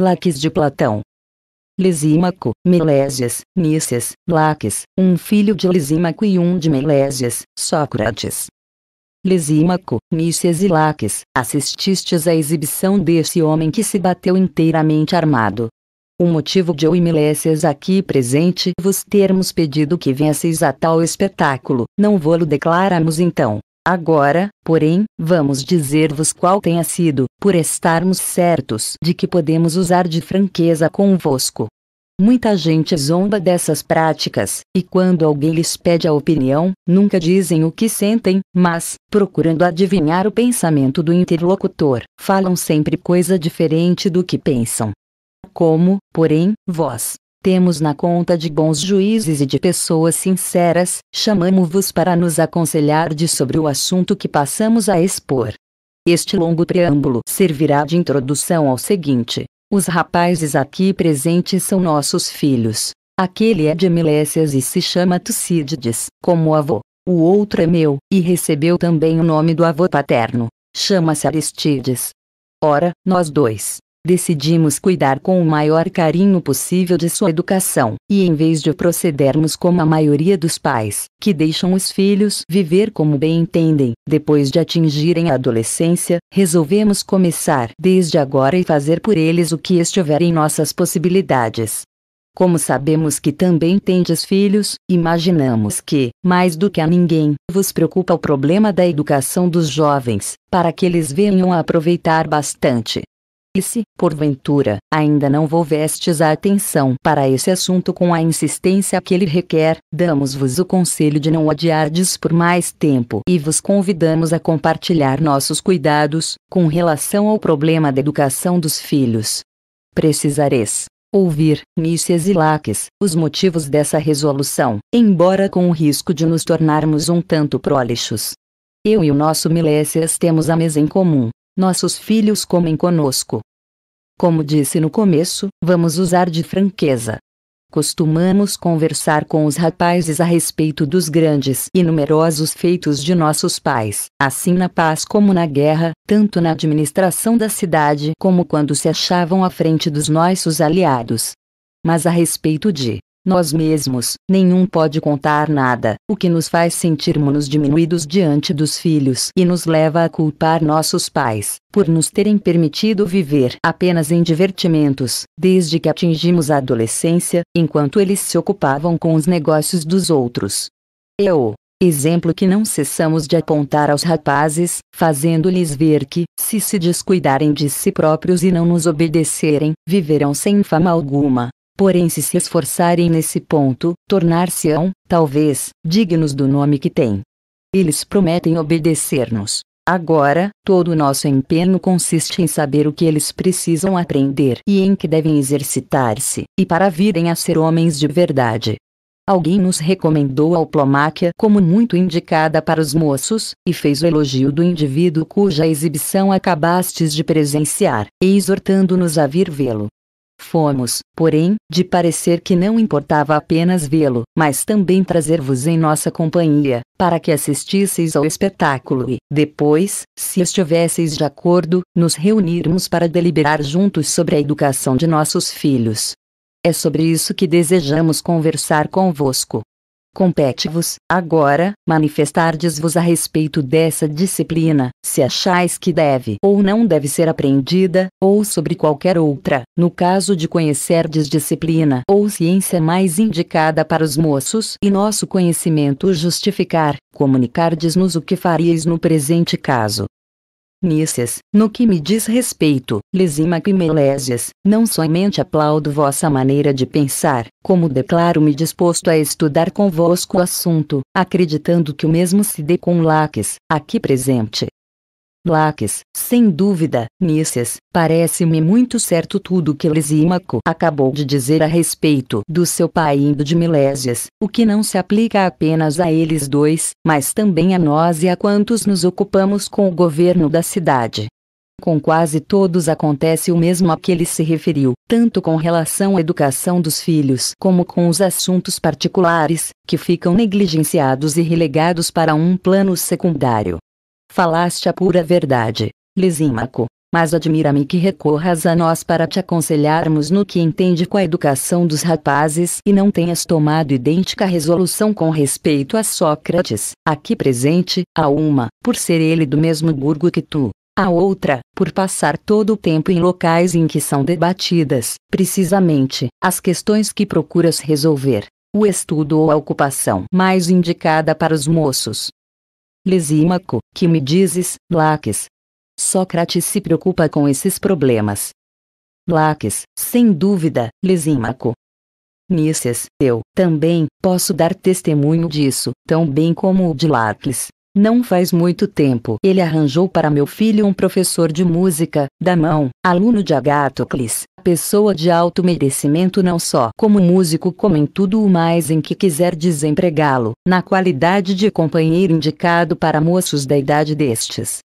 Laques de Platão. Lisímaco, Milésias, Nícias, Laques, um filho de Lisímaco e um de Milésias, Sócrates. Lisímaco, Nícias e Laques, assististes à exibição desse homem que se bateu inteiramente armado. O motivo de eu e Milésias aqui presente vos termos pedido que viesseis a tal espetáculo, não vô-lo declaramos então. Agora, porém, vamos dizer-vos qual tenha sido, por estarmos certos de que podemos usar de franqueza convosco. Muita gente zomba dessas práticas, e quando alguém lhes pede a opinião, nunca dizem o que sentem, mas, procurando adivinhar o pensamento do interlocutor, falam sempre coisa diferente do que pensam. Como, porém, vós, temos na conta de bons juízes e de pessoas sinceras, chamamo-vos para nos aconselhar de sobre o assunto que passamos a expor. Este longo preâmbulo servirá de introdução ao seguinte: os rapazes aqui presentes são nossos filhos. Aquele é de Milécias e se chama Tucídides, como avô. O outro é meu, e recebeu também o nome do avô paterno. Chama-se Aristides. Ora, nós dois, Decidimos cuidar com o maior carinho possível de sua educação, e em vez de procedermos como a maioria dos pais, que deixam os filhos viver como bem entendem, depois de atingirem a adolescência, resolvemos começar desde agora e fazer por eles o que estiver em nossas possibilidades. Como sabemos que também tendes filhos, imaginamos que, mais do que a ninguém, vos preocupa o problema da educação dos jovens, para que eles venham a aproveitar bastante e se, porventura, ainda não volvestes a atenção para esse assunto com a insistência que ele requer, damos-vos o conselho de não adiardes por mais tempo e vos convidamos a compartilhar nossos cuidados com relação ao problema da educação dos filhos. Precisareis ouvir, Nícias e Laques, os motivos dessa resolução, embora com o risco de nos tornarmos um tanto prolixos. Eu e o nosso Milésias temos a mesa em comum. Nossos filhos comem conosco. Como disse no começo, vamos usar de franqueza. Costumamos conversar com os rapazes a respeito dos grandes e numerosos feitos de nossos pais, assim na paz como na guerra, tanto na administração da cidade como quando se achavam à frente dos nossos aliados. Mas a respeito de nós mesmos, nenhum pode contar nada, o que nos faz sentirmos diminuídos diante dos filhos e nos leva a culpar nossos pais, por nos terem permitido viver apenas em divertimentos, desde que atingimos a adolescência, enquanto eles se ocupavam com os negócios dos outros. Eu, é Exemplo que não cessamos de apontar aos rapazes, fazendo-lhes ver que, se se descuidarem de si próprios e não nos obedecerem, viverão sem fama alguma, porém se se esforçarem nesse ponto, tornar-se-ão, talvez, dignos do nome que têm. Eles prometem obedecer-nos. Agora, todo o nosso empenho consiste em saber o que eles precisam aprender e em que devem exercitar-se, e para virem a ser homens de verdade. Alguém nos recomendou a Oplomáquia como muito indicada para os moços, e fez o elogio do indivíduo cuja exibição acabastes de presenciar, exortando-nos a vir vê-lo. Fomos, porém, de parecer que não importava apenas vê-lo, mas também trazer-vos em nossa companhia, para que assistisseis ao espetáculo e, depois, se estivesseis de acordo, nos reunirmos para deliberar juntos sobre a educação de nossos filhos. É sobre isso que desejamos conversar convosco. Compete-vos, agora, manifestardes-vos a respeito dessa disciplina, se achais que deve ou não deve ser aprendida, ou sobre qualquer outra, no caso de conhecerdes disciplina ou ciência mais indicada para os moços e nosso conhecimento justificar, comunicardes-nos o que faríeis no presente caso, Nícias, no que me diz respeito, Lisímaco e Melésias, não somente aplaudo vossa maneira de pensar, como declaro-me disposto a estudar convosco o assunto, acreditando que o mesmo se dê com Laques, aqui presente, Laques, sem dúvida, Nícias, parece-me muito certo tudo o que Lisímaco acabou de dizer a respeito do seu pai indo de Milésias, o que não se aplica apenas a eles dois, mas também a nós e a quantos nos ocupamos com o governo da cidade. Com quase todos acontece o mesmo a que ele se referiu, tanto com relação à educação dos filhos como com os assuntos particulares, que ficam negligenciados e relegados para um plano secundário. Falaste a pura verdade, Lisímaco, mas admira-me que recorras a nós para te aconselharmos no que entende com a educação dos rapazes e não tenhas tomado idêntica resolução com respeito a Sócrates, aqui presente, a uma, por ser ele do mesmo burgo que tu. A outra, por passar todo o tempo em locais em que são debatidas, precisamente, as questões que procuras resolver. O estudo ou a ocupação mais indicada para os moços, Lisímaco, que me dizes, Laques? Sócrates se preocupa com esses problemas. Laques, sem dúvida, Lisímaco. Nícias, eu, também, posso dar testemunho disso, tão bem como o de Laques. Não faz muito tempo, ele arranjou para meu filho um professor de música, da mão, aluno de Agatocles, pessoa de alto merecimento não só como músico como em tudo o mais em que quiser desempregá-lo, na qualidade de companheiro indicado para moços da idade destes.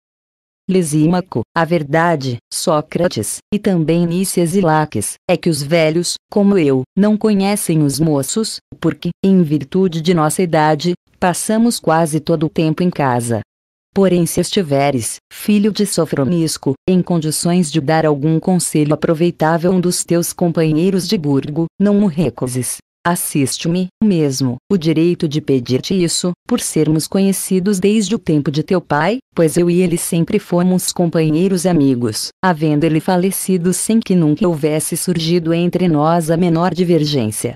Lisímaco, a verdade, Sócrates, e também Nícias e Laques, é que os velhos, como eu, não conhecem os moços, porque, em virtude de nossa idade, passamos quase todo o tempo em casa. Porém, se estiveres, filho de sofronisco, em condições de dar algum conselho aproveitável a um dos teus companheiros de burgo, não o recuses. Assiste-me, mesmo, o direito de pedir-te isso, por sermos conhecidos desde o tempo de teu pai, pois eu e ele sempre fomos companheiros amigos, havendo ele falecido sem que nunca houvesse surgido entre nós a menor divergência.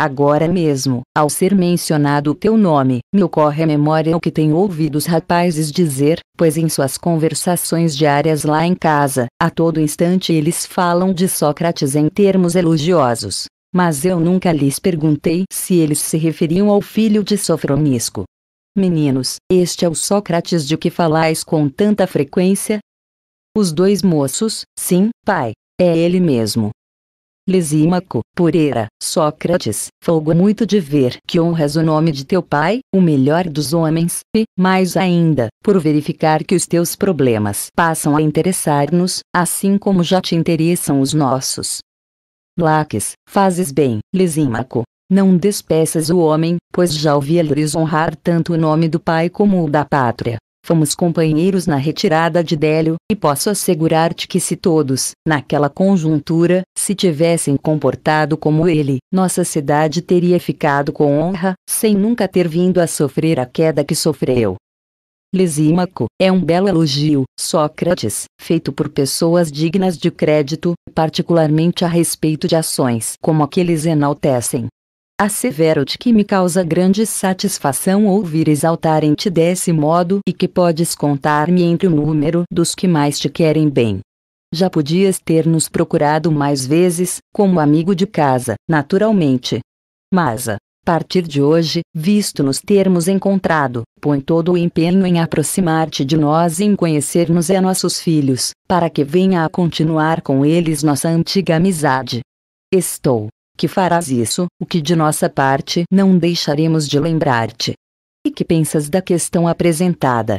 Agora mesmo, ao ser mencionado o teu nome, me ocorre à memória o que tenho ouvido os rapazes dizer, pois em suas conversações diárias lá em casa, a todo instante eles falam de Sócrates em termos elogiosos. Mas eu nunca lhes perguntei se eles se referiam ao filho de Sofronisco. Meninos, este é o Sócrates de que falais com tanta frequência? Os dois moços, sim, pai, é ele mesmo. Lisímaco, Pureira, Sócrates, folgo é muito de ver que honras o nome de teu pai, o melhor dos homens, e, mais ainda, por verificar que os teus problemas passam a interessar-nos, assim como já te interessam os nossos. Laques, fazes bem, Lisímaco. Não despeças o homem, pois já ouvi lhes honrar tanto o nome do pai como o da pátria. Fomos companheiros na retirada de Délio, e posso assegurar-te que se todos, naquela conjuntura, se tivessem comportado como ele, nossa cidade teria ficado com honra, sem nunca ter vindo a sofrer a queda que sofreu. Lisímaco, é um belo elogio, Sócrates, feito por pessoas dignas de crédito, particularmente a respeito de ações como aqueles enaltecem assevero de que me causa grande satisfação ouvir exaltarem-te desse modo e que podes contar-me entre o número dos que mais te querem bem. Já podias ter nos procurado mais vezes, como amigo de casa, naturalmente. Mas, a partir de hoje, visto nos termos encontrado, põe todo o empenho em aproximar-te de nós e em conhecermos a nossos filhos, para que venha a continuar com eles nossa antiga amizade. Estou que farás isso, o que de nossa parte não deixaremos de lembrar-te. E que pensas da questão apresentada?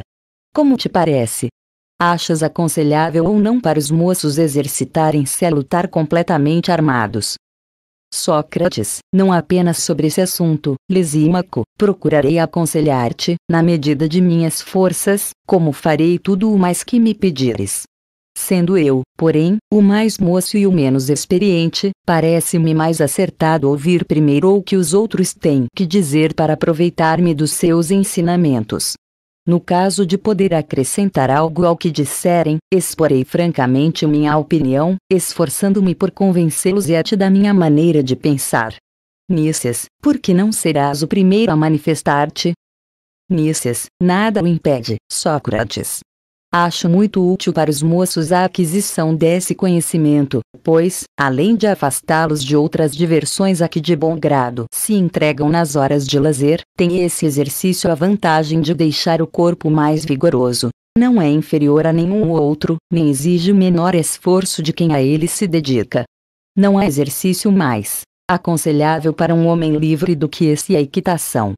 Como te parece? Achas aconselhável ou não para os moços exercitarem-se a lutar completamente armados? Sócrates, não apenas sobre esse assunto, Lisímaco, procurarei aconselhar-te, na medida de minhas forças, como farei tudo o mais que me pedires. Sendo eu, porém, o mais moço e o menos experiente, parece-me mais acertado ouvir primeiro o que os outros têm que dizer para aproveitar-me dos seus ensinamentos. No caso de poder acrescentar algo ao que disserem, exporei francamente minha opinião, esforçando-me por convencê-los e a da minha maneira de pensar. Nícias, por que não serás o primeiro a manifestar-te? Nícias, nada o impede, Sócrates. Acho muito útil para os moços a aquisição desse conhecimento, pois, além de afastá-los de outras diversões a que de bom grado se entregam nas horas de lazer, tem esse exercício a vantagem de deixar o corpo mais vigoroso. Não é inferior a nenhum outro, nem exige o menor esforço de quem a ele se dedica. Não há exercício mais aconselhável para um homem livre do que esse a equitação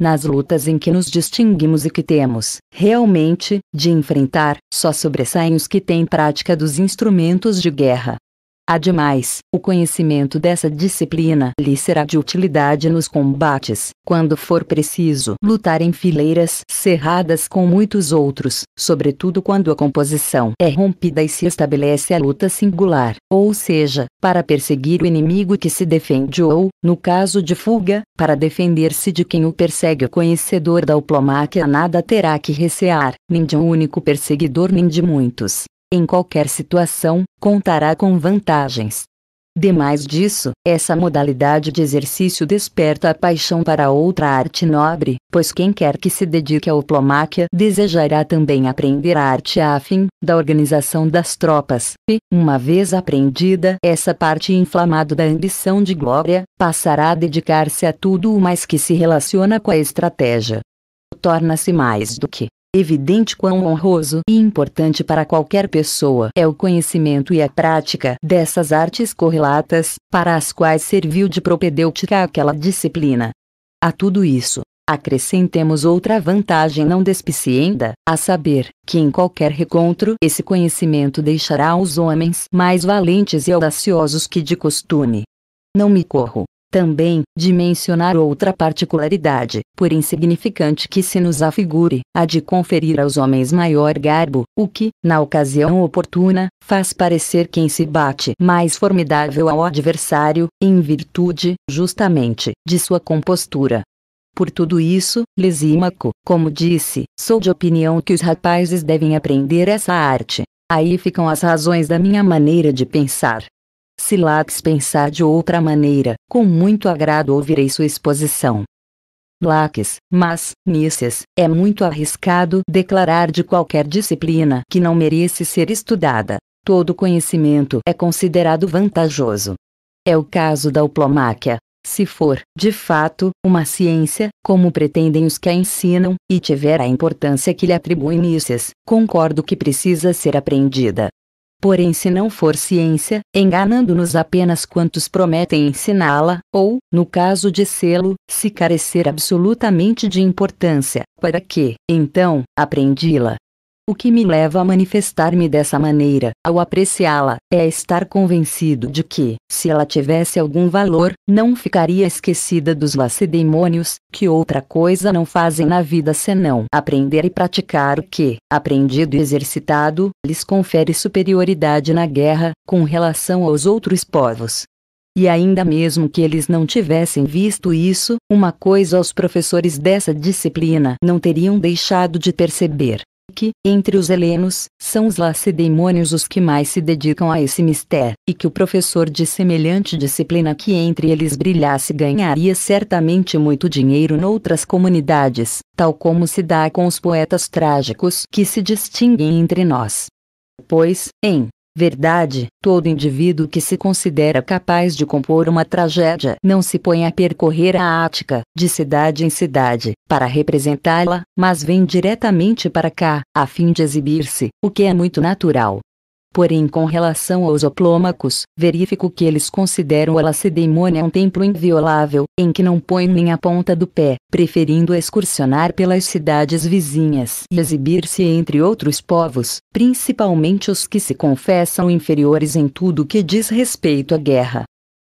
nas lutas em que nos distinguimos e que temos, realmente, de enfrentar, só sobressaem os que têm prática dos instrumentos de guerra. Ademais, o conhecimento dessa disciplina lhe será de utilidade nos combates, quando for preciso lutar em fileiras cerradas com muitos outros, sobretudo quando a composição é rompida e se estabelece a luta singular, ou seja, para perseguir o inimigo que se defende ou, no caso de fuga, para defender-se de quem o persegue. O conhecedor da diplomáquia nada terá que recear, nem de um único perseguidor nem de muitos. Em qualquer situação, contará com vantagens. Demais disso, essa modalidade de exercício desperta a paixão para outra arte nobre, pois quem quer que se dedique à oplomáquia desejará também aprender a arte afim da organização das tropas, e, uma vez aprendida essa parte inflamada da ambição de glória, passará a dedicar-se a tudo o mais que se relaciona com a estratégia. Torna-se mais do que Evidente quão honroso e importante para qualquer pessoa é o conhecimento e a prática dessas artes correlatas, para as quais serviu de propedêutica aquela disciplina. A tudo isso, Acrescentemos outra vantagem não despicienda, a saber, que em qualquer recontro esse conhecimento deixará os homens mais valentes e audaciosos que de costume. Não me corro, também, de mencionar outra particularidade, por insignificante que se nos afigure, a de conferir aos homens maior garbo, o que, na ocasião oportuna, faz parecer quem se bate mais formidável ao adversário, em virtude, justamente, de sua compostura. Por tudo isso, Lisímaco, como disse, sou de opinião que os rapazes devem aprender essa arte. Aí ficam as razões da minha maneira de pensar. Se Lattes pensar de outra maneira, com muito agrado ouvirei sua exposição. Laques, mas, Nícias, é muito arriscado declarar de qualquer disciplina que não merece ser estudada. Todo conhecimento é considerado vantajoso. É o caso da uplomáquia. Se for, de fato, uma ciência, como pretendem os que a ensinam, e tiver a importância que lhe atribui Nícias, concordo que precisa ser aprendida. Porém, se não for ciência, enganando-nos apenas quantos prometem ensiná-la, ou, no caso de selo, se carecer absolutamente de importância, para que, então, aprendi-la, o que me leva a manifestar-me dessa maneira, ao apreciá-la, é estar convencido de que, se ela tivesse algum valor, não ficaria esquecida dos lacedemônios, que outra coisa não fazem na vida senão aprender e praticar o que, aprendido e exercitado, lhes confere superioridade na guerra, com relação aos outros povos. E ainda mesmo que eles não tivessem visto isso, uma coisa os professores dessa disciplina não teriam deixado de perceber, que, entre os helenos, são os lacedemônios os que mais se dedicam a esse mistério, e que o professor de semelhante disciplina que entre eles brilhasse ganharia certamente muito dinheiro noutras comunidades, tal como se dá com os poetas trágicos que se distinguem entre nós. Pois, em Verdade, todo indivíduo que se considera capaz de compor uma tragédia não se põe a percorrer a Ática, de cidade em cidade, para representá-la, mas vem diretamente para cá, a fim de exibir-se, o que é muito natural. Porém com relação aos oplômacos, verifico que eles consideram a Lacedemônia um templo inviolável, em que não põem nem a ponta do pé, preferindo excursionar pelas cidades vizinhas e exibir-se entre outros povos, principalmente os que se confessam inferiores em tudo que diz respeito à guerra.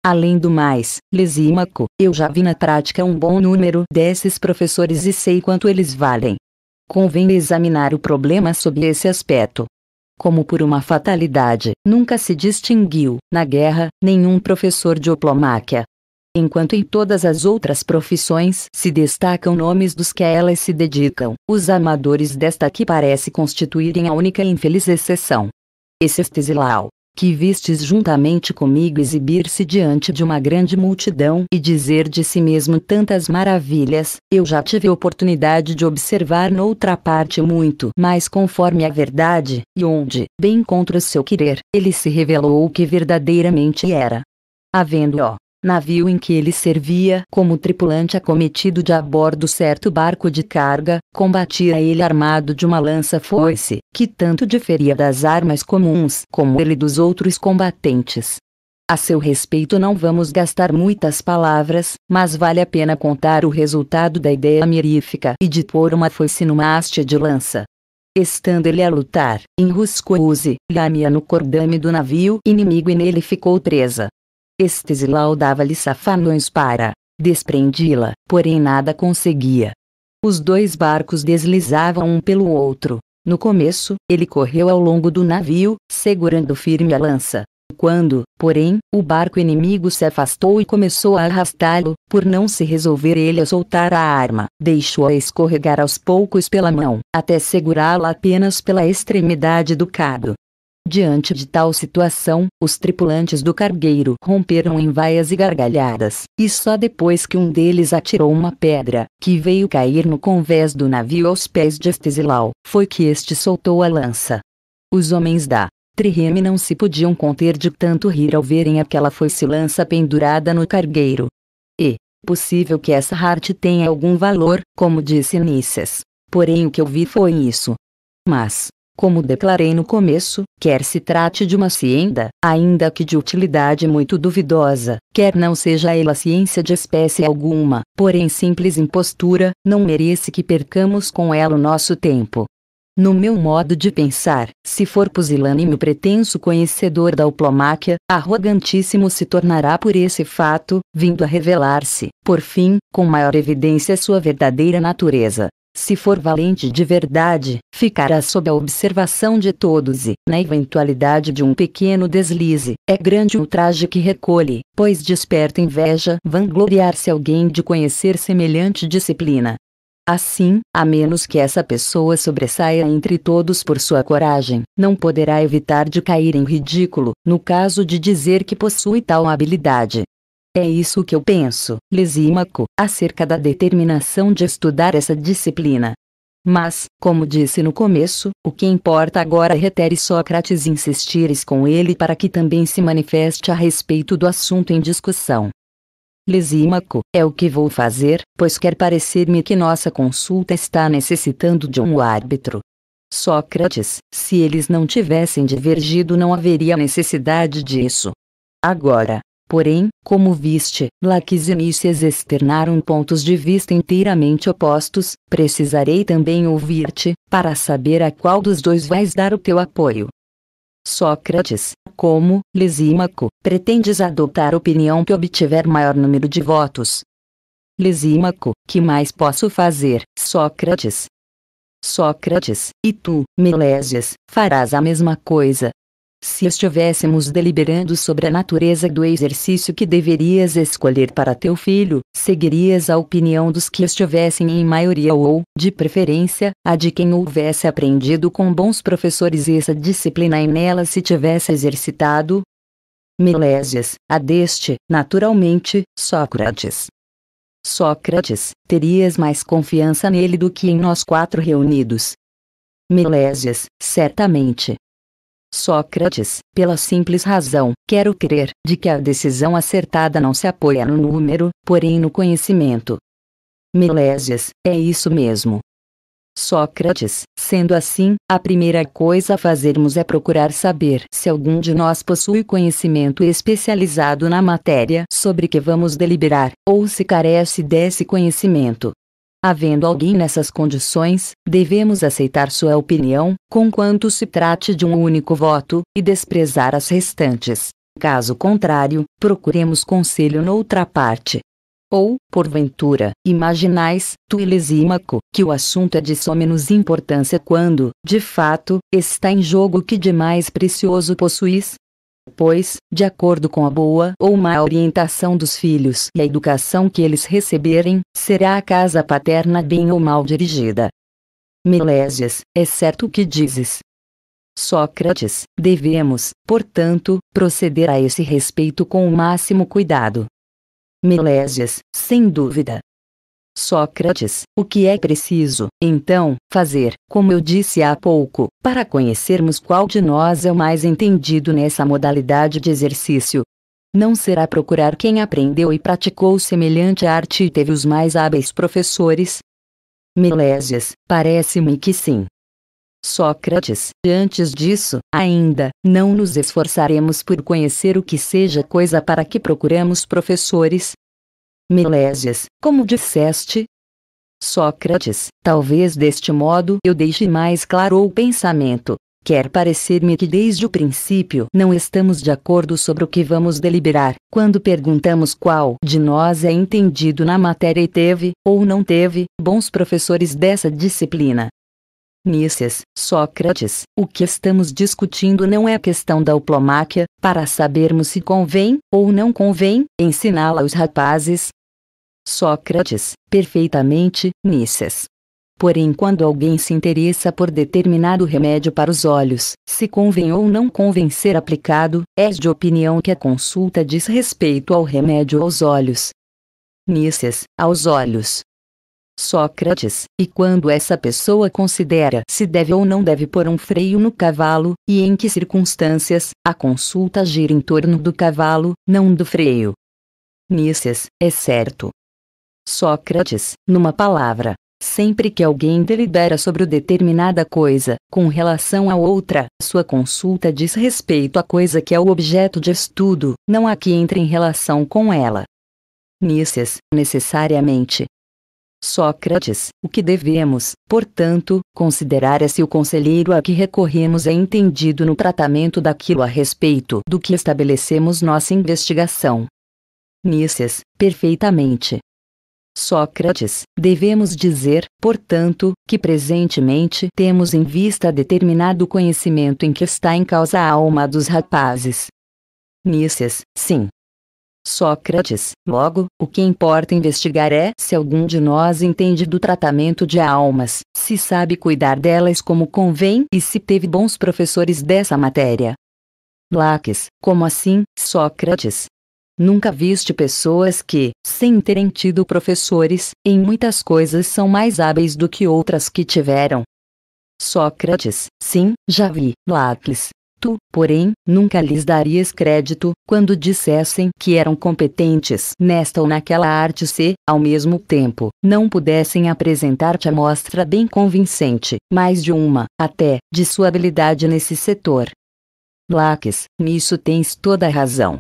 Além do mais, Lesímaco, eu já vi na prática um bom número desses professores e sei quanto eles valem. Convém examinar o problema sob esse aspecto como por uma fatalidade, nunca se distinguiu, na guerra, nenhum professor de oplomáquia. Enquanto em todas as outras profissões se destacam nomes dos que a elas se dedicam, os amadores desta que parece constituírem a única infeliz exceção. Esse Estesilau, é que vistes juntamente comigo exibir-se diante de uma grande multidão e dizer de si mesmo tantas maravilhas, eu já tive oportunidade de observar noutra parte muito mais conforme a verdade, e onde, bem contra o seu querer, ele se revelou o que verdadeiramente era. Havendo-o navio em que ele servia como tripulante acometido de a bordo certo barco de carga, combatia ele armado de uma lança foice, que tanto diferia das armas comuns como ele dos outros combatentes. A seu respeito não vamos gastar muitas palavras, mas vale a pena contar o resultado da ideia mirífica e de pôr uma foice numa haste de lança. Estando ele a lutar, enruscou-se, Lamia no cordame do navio inimigo e nele ficou presa. Estesilau dava-lhe safanões para desprendi-la, porém nada conseguia. Os dois barcos deslizavam um pelo outro. No começo, ele correu ao longo do navio, segurando firme a lança. Quando, porém, o barco inimigo se afastou e começou a arrastá-lo, por não se resolver ele a soltar a arma, deixou-a escorregar aos poucos pela mão, até segurá-la apenas pela extremidade do cabo. Diante de tal situação, os tripulantes do cargueiro romperam em vaias e gargalhadas, e só depois que um deles atirou uma pedra, que veio cair no convés do navio aos pés de Estesilau, foi que este soltou a lança. Os homens da Trireme não se podiam conter de tanto rir ao verem aquela foice lança pendurada no cargueiro. E, é possível que essa arte tenha algum valor, como disse Nícias. Porém o que eu vi foi isso. Mas, como declarei no começo, quer se trate de uma cienda, ainda que de utilidade muito duvidosa, quer não seja ela ciência de espécie alguma, porém simples impostura, não merece que percamos com ela o nosso tempo. No meu modo de pensar, se for pusilânime o pretenso conhecedor da diplomáquia, arrogantíssimo se tornará por esse fato, vindo a revelar-se, por fim, com maior evidência sua verdadeira natureza, se for valente de verdade, ficará sob a observação de todos e, na eventualidade de um pequeno deslize, é grande o traje que recolhe, pois desperta inveja vangloriar-se alguém de conhecer semelhante disciplina. Assim, a menos que essa pessoa sobressaia entre todos por sua coragem, não poderá evitar de cair em ridículo, no caso de dizer que possui tal habilidade. É isso que eu penso, Lisímaco, acerca da determinação de estudar essa disciplina. Mas, como disse no começo, o que importa agora é retere Sócrates insistires com ele para que também se manifeste a respeito do assunto em discussão. Lisímaco, é o que vou fazer, pois quer parecer-me que nossa consulta está necessitando de um árbitro. Sócrates, se eles não tivessem divergido não haveria necessidade disso. Agora, Porém, como viste, Laques e Nícias externaram pontos de vista inteiramente opostos, precisarei também ouvir-te, para saber a qual dos dois vais dar o teu apoio. Sócrates, como, Lisímaco, pretendes adotar a opinião que obtiver maior número de votos? Lisímaco, que mais posso fazer, Sócrates? Sócrates, e tu, Milésias, farás a mesma coisa, se estivéssemos deliberando sobre a natureza do exercício que deverias escolher para teu filho, seguirias a opinião dos que estivessem em maioria ou, de preferência, a de quem houvesse aprendido com bons professores essa disciplina e nela se tivesse exercitado? Milésias, a deste, naturalmente, Sócrates. Sócrates, terias mais confiança nele do que em nós quatro reunidos. Milésias, certamente. Sócrates, pela simples razão, quero crer, de que a decisão acertada não se apoia no número, porém no conhecimento. Milésias, é isso mesmo. Sócrates, sendo assim, a primeira coisa a fazermos é procurar saber se algum de nós possui conhecimento especializado na matéria sobre que vamos deliberar, ou se carece desse conhecimento. Havendo alguém nessas condições, devemos aceitar sua opinião, conquanto se trate de um único voto, e desprezar as restantes. Caso contrário, procuremos conselho noutra parte. Ou, porventura, imaginais, tu Elisímaco, que o assunto é de só menos importância quando, de fato, está em jogo o que de mais precioso possuis, Pois, de acordo com a boa ou má orientação dos filhos e a educação que eles receberem, será a casa paterna bem ou mal dirigida. Milésias, é certo o que dizes. Sócrates, devemos, portanto, proceder a esse respeito com o máximo cuidado. Milésias, sem dúvida, Sócrates, o que é preciso, então, fazer, como eu disse há pouco, para conhecermos qual de nós é o mais entendido nessa modalidade de exercício? Não será procurar quem aprendeu e praticou semelhante arte e teve os mais hábeis professores? Milésias, parece-me que sim. Sócrates, antes disso, ainda, não nos esforçaremos por conhecer o que seja coisa para que procuramos professores, Milésias, como disseste? Sócrates, talvez deste modo eu deixe mais claro o pensamento. Quer parecer-me que desde o princípio não estamos de acordo sobre o que vamos deliberar, quando perguntamos qual de nós é entendido na matéria e teve, ou não teve, bons professores dessa disciplina. Nícias, Sócrates, o que estamos discutindo não é a questão da diplomacia. para sabermos se convém, ou não convém, ensiná-la aos rapazes. Sócrates, perfeitamente, Nícias. Porém, quando alguém se interessa por determinado remédio para os olhos, se convém ou não convém ser aplicado, és de opinião que a consulta diz respeito ao remédio aos olhos. Nícias, aos olhos, Sócrates, e quando essa pessoa considera se deve ou não deve pôr um freio no cavalo, e em que circunstâncias, a consulta gira em torno do cavalo, não do freio. Nícias, é certo. Sócrates, numa palavra, sempre que alguém delibera sobre determinada coisa, com relação a outra, sua consulta diz respeito à coisa que é o objeto de estudo, não a que entra em relação com ela. Nícias, necessariamente, Sócrates, o que devemos, portanto, considerar é se o conselheiro a que recorremos é entendido no tratamento daquilo a respeito do que estabelecemos nossa investigação. Nícias, perfeitamente. Sócrates, devemos dizer, portanto, que presentemente temos em vista determinado conhecimento em que está em causa a alma dos rapazes. Nícias, sim. Sócrates, logo, o que importa investigar é se algum de nós entende do tratamento de almas, se sabe cuidar delas como convém e se teve bons professores dessa matéria. Laques, como assim, Sócrates? Nunca viste pessoas que, sem terem tido professores, em muitas coisas são mais hábeis do que outras que tiveram. Sócrates, sim, já vi, Lacles, Tu, porém, nunca lhes darias crédito, quando dissessem que eram competentes nesta ou naquela arte se, ao mesmo tempo, não pudessem apresentar-te a mostra bem convincente, mais de uma, até, de sua habilidade nesse setor. Laques, nisso tens toda a razão.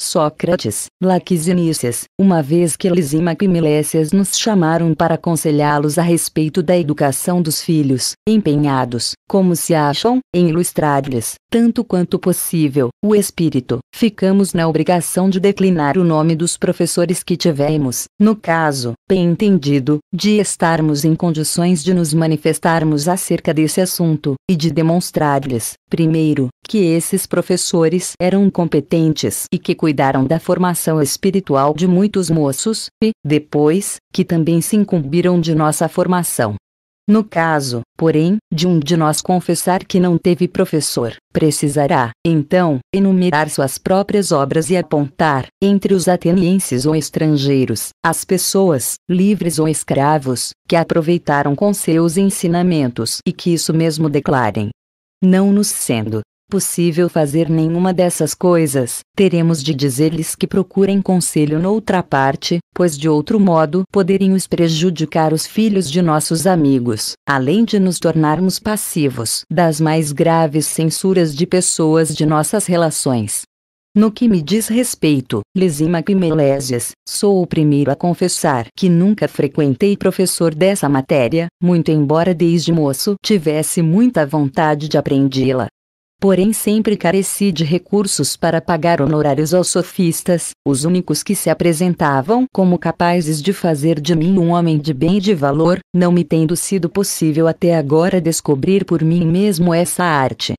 Sócrates, Laquisinícias, uma vez que eles e Milésias nos chamaram para aconselhá-los a respeito da educação dos filhos, empenhados, como se acham, em ilustrar-lhes, tanto quanto possível, o espírito, ficamos na obrigação de declinar o nome dos professores que tivemos, no caso, bem entendido, de estarmos em condições de nos manifestarmos acerca desse assunto, e de demonstrar-lhes, primeiro, que esses professores eram competentes e que cuidaram da formação espiritual de muitos moços, e, depois, que também se incumbiram de nossa formação. No caso, porém, de um de nós confessar que não teve professor, precisará, então, enumerar suas próprias obras e apontar, entre os atenienses ou estrangeiros, as pessoas, livres ou escravos, que aproveitaram com seus ensinamentos e que isso mesmo declarem. Não nos sendo, possível fazer nenhuma dessas coisas, teremos de dizer-lhes que procurem conselho noutra parte, pois de outro modo poderíamos prejudicar os filhos de nossos amigos, além de nos tornarmos passivos das mais graves censuras de pessoas de nossas relações. No que me diz respeito, Lisímaco e Melésias, sou o primeiro a confessar que nunca frequentei professor dessa matéria, muito embora desde moço tivesse muita vontade de aprendê-la porém sempre careci de recursos para pagar honorários aos sofistas, os únicos que se apresentavam como capazes de fazer de mim um homem de bem e de valor, não me tendo sido possível até agora descobrir por mim mesmo essa arte,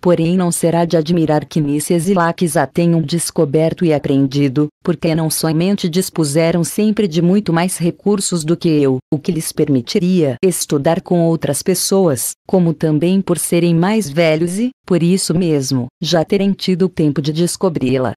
Porém não será de admirar que Nícias e Laques a tenham descoberto e aprendido, porque não somente dispuseram sempre de muito mais recursos do que eu, o que lhes permitiria estudar com outras pessoas, como também por serem mais velhos e, por isso mesmo, já terem tido tempo de descobri-la.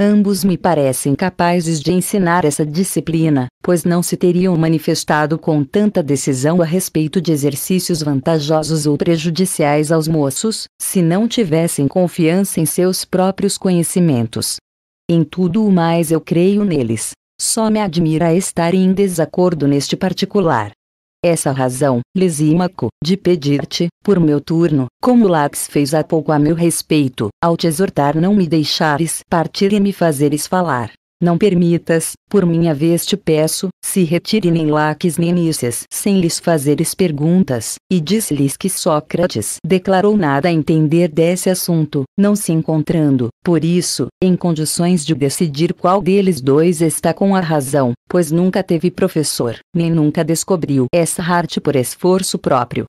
Ambos me parecem capazes de ensinar essa disciplina, pois não se teriam manifestado com tanta decisão a respeito de exercícios vantajosos ou prejudiciais aos moços, se não tivessem confiança em seus próprios conhecimentos. Em tudo o mais eu creio neles. Só me admira estar em desacordo neste particular. Essa razão, Lisímaco, de pedir-te, por meu turno, como Lax fez há pouco a meu respeito, ao te exortar não me deixares partir e me fazeres falar, não permitas, por minha vez te peço, se retire nem Laques nem Nícias sem lhes fazeres perguntas, e disse-lhes que Sócrates declarou nada a entender desse assunto, não se encontrando, por isso, em condições de decidir qual deles dois está com a razão, pois nunca teve professor, nem nunca descobriu essa arte por esforço próprio.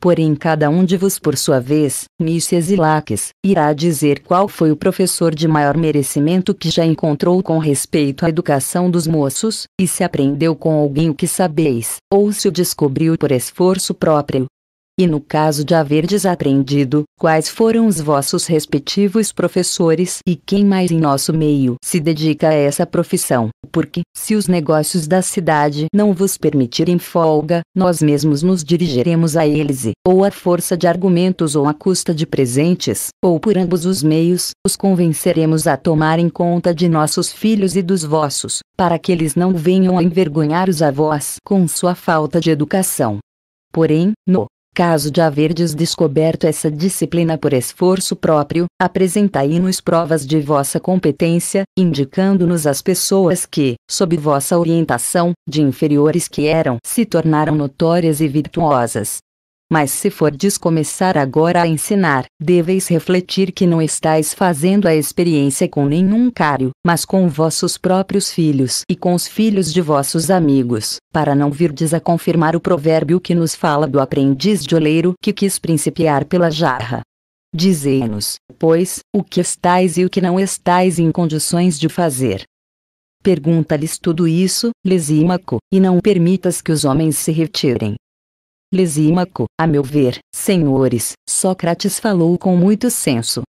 Porém cada um de vós por sua vez, Mícias e Laques, irá dizer qual foi o professor de maior merecimento que já encontrou com respeito à educação dos moços, e se aprendeu com alguém o que sabeis, ou se o descobriu por esforço próprio, e no caso de haverdes aprendido, quais foram os vossos respectivos professores e quem mais em nosso meio se dedica a essa profissão, porque, se os negócios da cidade não vos permitirem folga, nós mesmos nos dirigiremos a eles e, ou à força de argumentos ou à custa de presentes, ou por ambos os meios, os convenceremos a tomarem conta de nossos filhos e dos vossos, para que eles não venham a envergonhar os avós com sua falta de educação. Porém, no Caso de haverdes descoberto essa disciplina por esforço próprio, apresentai-nos provas de vossa competência, indicando-nos as pessoas que, sob vossa orientação, de inferiores que eram, se tornaram notórias e virtuosas, mas se fordes começar agora a ensinar, deveis refletir que não estáis fazendo a experiência com nenhum cário, mas com vossos próprios filhos e com os filhos de vossos amigos, para não virdes a confirmar o provérbio que nos fala do aprendiz de oleiro que quis principiar pela jarra. Dizei-nos, pois, o que estáis e o que não estáis em condições de fazer. Pergunta-lhes tudo isso, Lesímaco, e não permitas que os homens se retirem. Lisímaco, a meu ver, senhores, Sócrates falou com muito senso.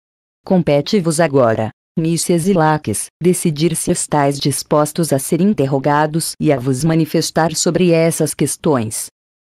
Compete-vos agora, Nícias e Laques, decidir se estáis dispostos a ser interrogados e a vos manifestar sobre essas questões.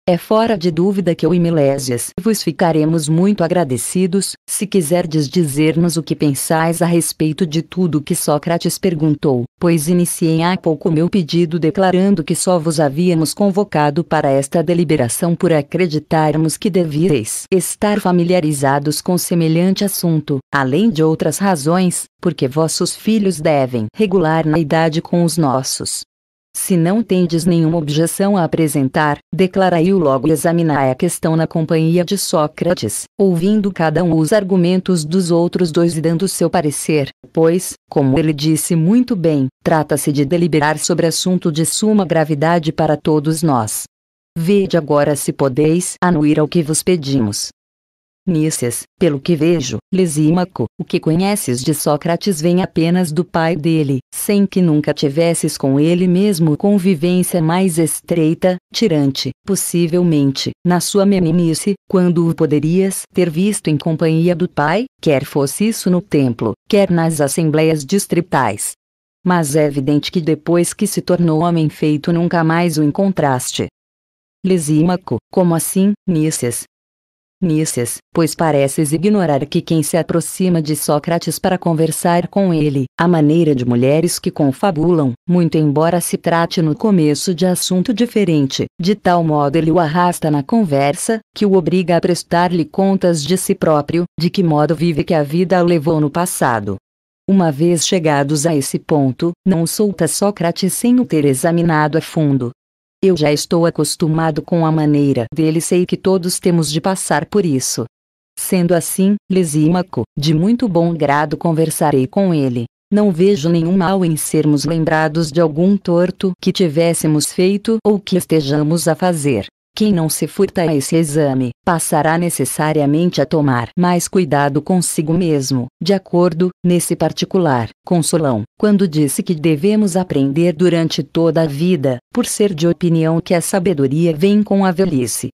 É fora de dúvida que eu e Milésias vos ficaremos muito agradecidos, se quiserdes dizer-nos o que pensais a respeito de tudo que Sócrates perguntou, pois iniciei há pouco meu pedido declarando que só vos havíamos convocado para esta deliberação por acreditarmos que devíeis estar familiarizados com semelhante assunto, além de outras razões, porque vossos filhos devem regular na idade com os nossos. Se não tendes nenhuma objeção a apresentar, declarai-o logo e examinai a questão na companhia de Sócrates, ouvindo cada um os argumentos dos outros dois e dando seu parecer, pois, como ele disse muito bem, trata-se de deliberar sobre assunto de suma gravidade para todos nós. Vede agora se podeis anuir ao que vos pedimos. Nícias, pelo que vejo, Lisímaco, o que conheces de Sócrates vem apenas do pai dele, sem que nunca tivesses com ele mesmo convivência mais estreita, tirante, possivelmente, na sua meninice, quando o poderias ter visto em companhia do pai, quer fosse isso no templo, quer nas assembleias distritais. Mas é evidente que depois que se tornou homem feito nunca mais o encontraste. Lisímaco, como assim, Nícias, Nícias, pois pareces ignorar que quem se aproxima de Sócrates para conversar com ele, a maneira de mulheres que confabulam, muito embora se trate no começo de assunto diferente, de tal modo ele o arrasta na conversa, que o obriga a prestar-lhe contas de si próprio, de que modo vive que a vida o levou no passado. Uma vez chegados a esse ponto, não solta Sócrates sem o ter examinado a fundo, eu já estou acostumado com a maneira dele, sei que todos temos de passar por isso. Sendo assim, Lisímaco, de muito bom grado conversarei com ele. Não vejo nenhum mal em sermos lembrados de algum torto que tivéssemos feito ou que estejamos a fazer. Quem não se furta a esse exame, passará necessariamente a tomar mais cuidado consigo mesmo, de acordo, nesse particular, com Solão, quando disse que devemos aprender durante toda a vida, por ser de opinião que a sabedoria vem com a velhice.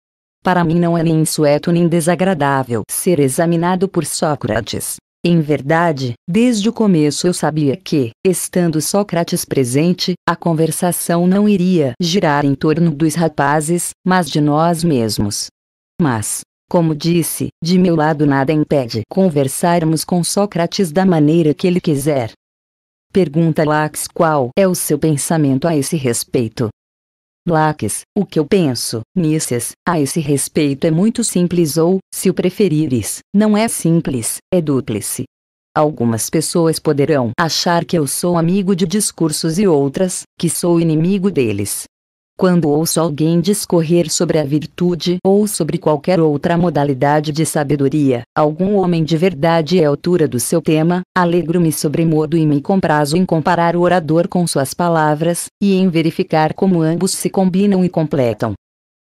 Para mim não é nem insueto nem desagradável ser examinado por Sócrates, em verdade, desde o começo eu sabia que, estando Sócrates presente, a conversação não iria girar em torno dos rapazes, mas de nós mesmos. Mas, como disse, de meu lado nada impede conversarmos com Sócrates da maneira que ele quiser. Pergunta Lax qual é o seu pensamento a esse respeito. Laques, o que eu penso, Misses, a esse respeito é muito simples ou, se o preferires, não é simples, é dúplice. Algumas pessoas poderão achar que eu sou amigo de discursos e outras, que sou inimigo deles. Quando ouço alguém discorrer sobre a virtude ou sobre qualquer outra modalidade de sabedoria, algum homem de verdade é altura do seu tema, alegro-me sobremodo e me comprazo em comparar o orador com suas palavras, e em verificar como ambos se combinam e completam.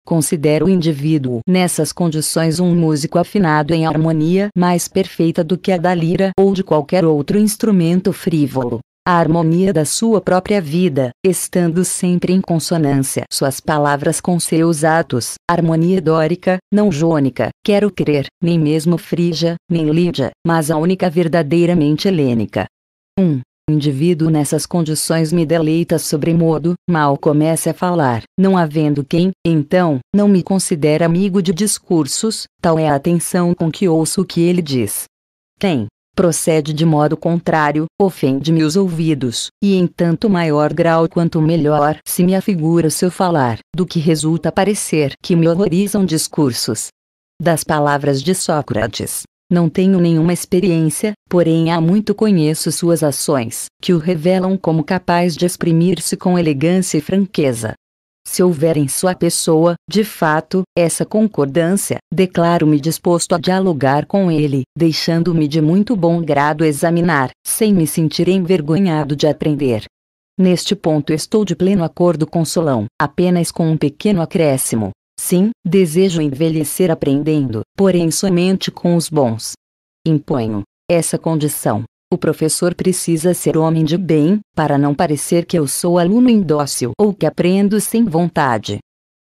Considero o indivíduo nessas condições um músico afinado em harmonia mais perfeita do que a da lira ou de qualquer outro instrumento frívolo a harmonia da sua própria vida, estando sempre em consonância suas palavras com seus atos, harmonia dórica, não jônica, quero crer, nem mesmo frígia, nem lídia, mas a única verdadeiramente helênica. 1. Um, indivíduo nessas condições me deleita sobremodo, mal comece a falar, não havendo quem, então, não me considera amigo de discursos, tal é a atenção com que ouço o que ele diz. Tem, procede de modo contrário, ofende-me os ouvidos, e em tanto maior grau quanto melhor se me afigura seu falar, do que resulta parecer que me horrorizam discursos. Das palavras de Sócrates. Não tenho nenhuma experiência, porém há muito conheço suas ações, que o revelam como capaz de exprimir-se com elegância e franqueza, se houver em sua pessoa, de fato, essa concordância, declaro-me disposto a dialogar com ele, deixando-me de muito bom grado examinar, sem me sentir envergonhado de aprender. Neste ponto estou de pleno acordo com Solão, apenas com um pequeno acréscimo. Sim, desejo envelhecer aprendendo, porém somente com os bons. Imponho essa condição. O professor precisa ser homem de bem, para não parecer que eu sou aluno indócil ou que aprendo sem vontade.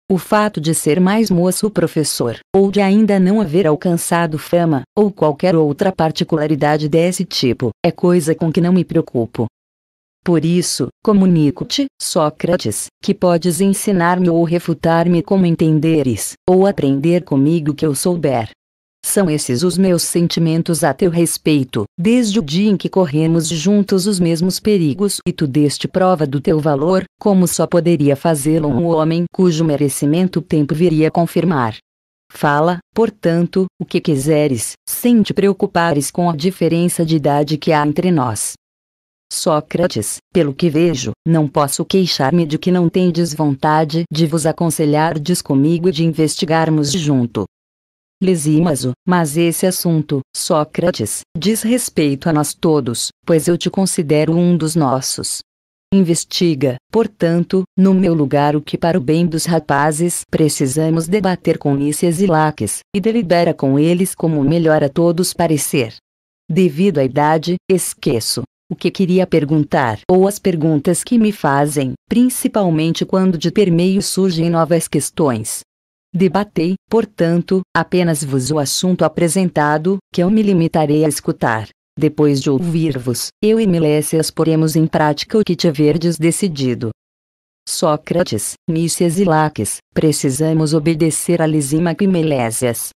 O fato de ser mais moço o professor, ou de ainda não haver alcançado fama, ou qualquer outra particularidade desse tipo, é coisa com que não me preocupo. Por isso, comunico-te, Sócrates, que podes ensinar-me ou refutar-me como entenderes, ou aprender comigo que eu souber são esses os meus sentimentos a teu respeito, desde o dia em que corremos juntos os mesmos perigos e tu deste prova do teu valor, como só poderia fazê-lo um homem cujo merecimento o tempo viria confirmar. Fala, portanto, o que quiseres, sem te preocupares com a diferença de idade que há entre nós. Sócrates, pelo que vejo, não posso queixar-me de que não tendes vontade de vos aconselhardes comigo e de investigarmos junto. Lisímaso, mas esse assunto, Sócrates, diz respeito a nós todos, pois eu te considero um dos nossos. Investiga, portanto, no meu lugar o que para o bem dos rapazes precisamos debater com Lícias e Laques, e delibera com eles como melhor a todos parecer. Devido à idade, esqueço o que queria perguntar ou as perguntas que me fazem, principalmente quando de permeio surgem novas questões. Debatei, portanto, apenas vos o assunto apresentado, que eu me limitarei a escutar. Depois de ouvir-vos, eu e Melésias poremos em prática o que tiverdes decidido. Sócrates, Mícias e Laques, precisamos obedecer a Lisímaco e Milésias.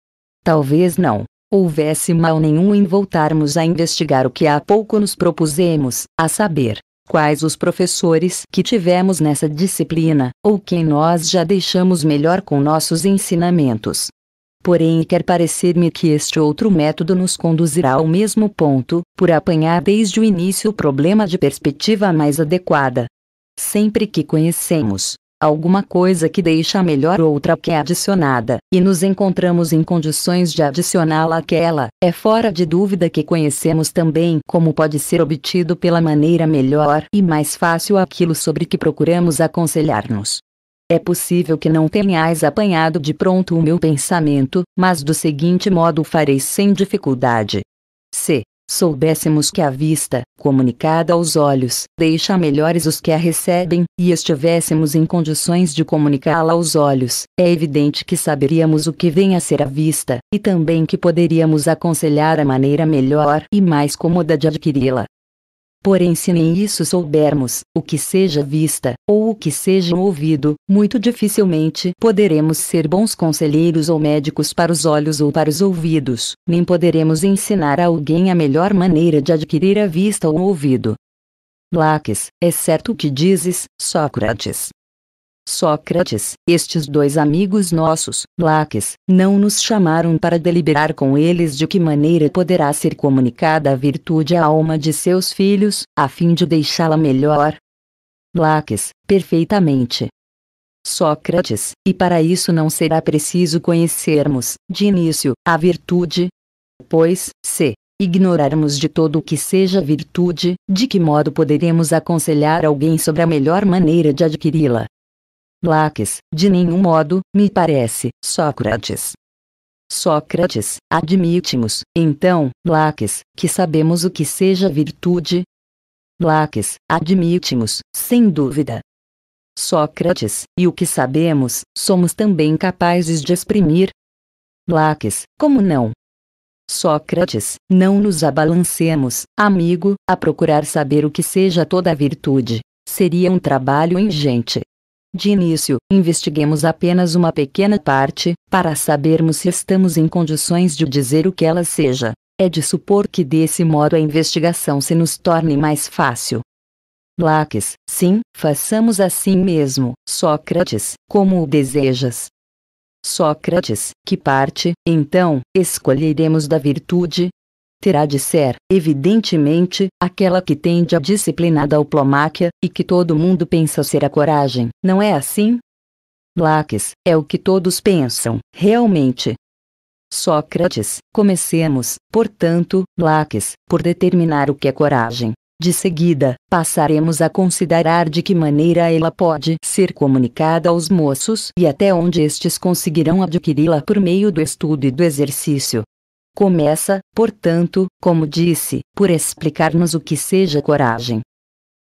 Talvez não houvesse mal nenhum em voltarmos a investigar o que há pouco nos propusemos, a saber, quais os professores que tivemos nessa disciplina, ou quem nós já deixamos melhor com nossos ensinamentos. Porém, quer parecer-me que este outro método nos conduzirá ao mesmo ponto, por apanhar desde o início o problema de perspectiva mais adequada. Sempre que conhecemos alguma coisa que deixa melhor outra que é adicionada, e nos encontramos em condições de adicioná-la àquela, é fora de dúvida que conhecemos também como pode ser obtido pela maneira melhor e mais fácil aquilo sobre que procuramos aconselhar-nos. É possível que não tenhais apanhado de pronto o meu pensamento, mas do seguinte modo o fareis sem dificuldade. C soubéssemos que a vista, comunicada aos olhos, deixa melhores os que a recebem, e estivéssemos em condições de comunicá-la aos olhos, é evidente que saberíamos o que vem a ser a vista, e também que poderíamos aconselhar a maneira melhor e mais cômoda de adquiri-la. Porém, se nem isso soubermos, o que seja vista, ou o que seja ouvido, muito dificilmente poderemos ser bons conselheiros ou médicos para os olhos ou para os ouvidos, nem poderemos ensinar a alguém a melhor maneira de adquirir a vista ou o ouvido. Laques, é certo o que dizes, Sócrates, Sócrates, estes dois amigos nossos, Laques, não nos chamaram para deliberar com eles de que maneira poderá ser comunicada a virtude à alma de seus filhos, a fim de deixá-la melhor. Laques, perfeitamente. Sócrates, e para isso não será preciso conhecermos, de início, a virtude? Pois, se, ignorarmos de todo o que seja virtude, de que modo poderemos aconselhar alguém sobre a melhor maneira de adquiri-la? Laques, de nenhum modo, me parece, Sócrates. Sócrates, admitimos, então, Laques, que sabemos o que seja virtude? Laques, admitimos, sem dúvida. Sócrates, e o que sabemos, somos também capazes de exprimir? Laques, como não? Sócrates, não nos abalancemos, amigo, a procurar saber o que seja toda virtude. Seria um trabalho ingente. De início, investiguemos apenas uma pequena parte, para sabermos se estamos em condições de dizer o que ela seja. É de supor que desse modo a investigação se nos torne mais fácil. Laques, sim, façamos assim mesmo, Sócrates, como o desejas. Sócrates, que parte, então, escolheremos da virtude, terá de ser, evidentemente, aquela que tende disciplinar disciplinada diplomáquia, e que todo mundo pensa ser a coragem, não é assim? Laques, é o que todos pensam, realmente. Sócrates, comecemos, portanto, Laques, por determinar o que é coragem. De seguida, passaremos a considerar de que maneira ela pode ser comunicada aos moços e até onde estes conseguirão adquiri-la por meio do estudo e do exercício. Começa, portanto, como disse, por explicar-nos o que seja coragem.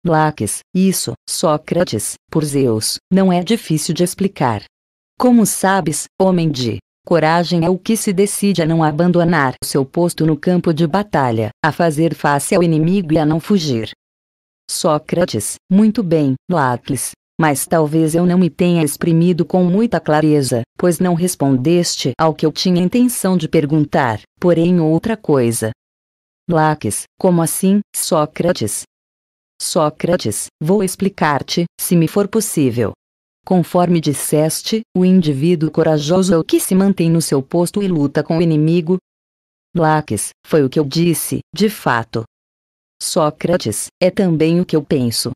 Laques, isso, Sócrates, por Zeus, não é difícil de explicar. Como sabes, homem de coragem é o que se decide a não abandonar seu posto no campo de batalha, a fazer face ao inimigo e a não fugir. Sócrates, muito bem, Laques, mas talvez eu não me tenha exprimido com muita clareza, pois não respondeste ao que eu tinha intenção de perguntar, porém outra coisa. Laques, como assim, Sócrates? Sócrates, vou explicar-te, se me for possível. Conforme disseste, o indivíduo corajoso é o que se mantém no seu posto e luta com o inimigo. Laques, foi o que eu disse, de fato. Sócrates, é também o que eu penso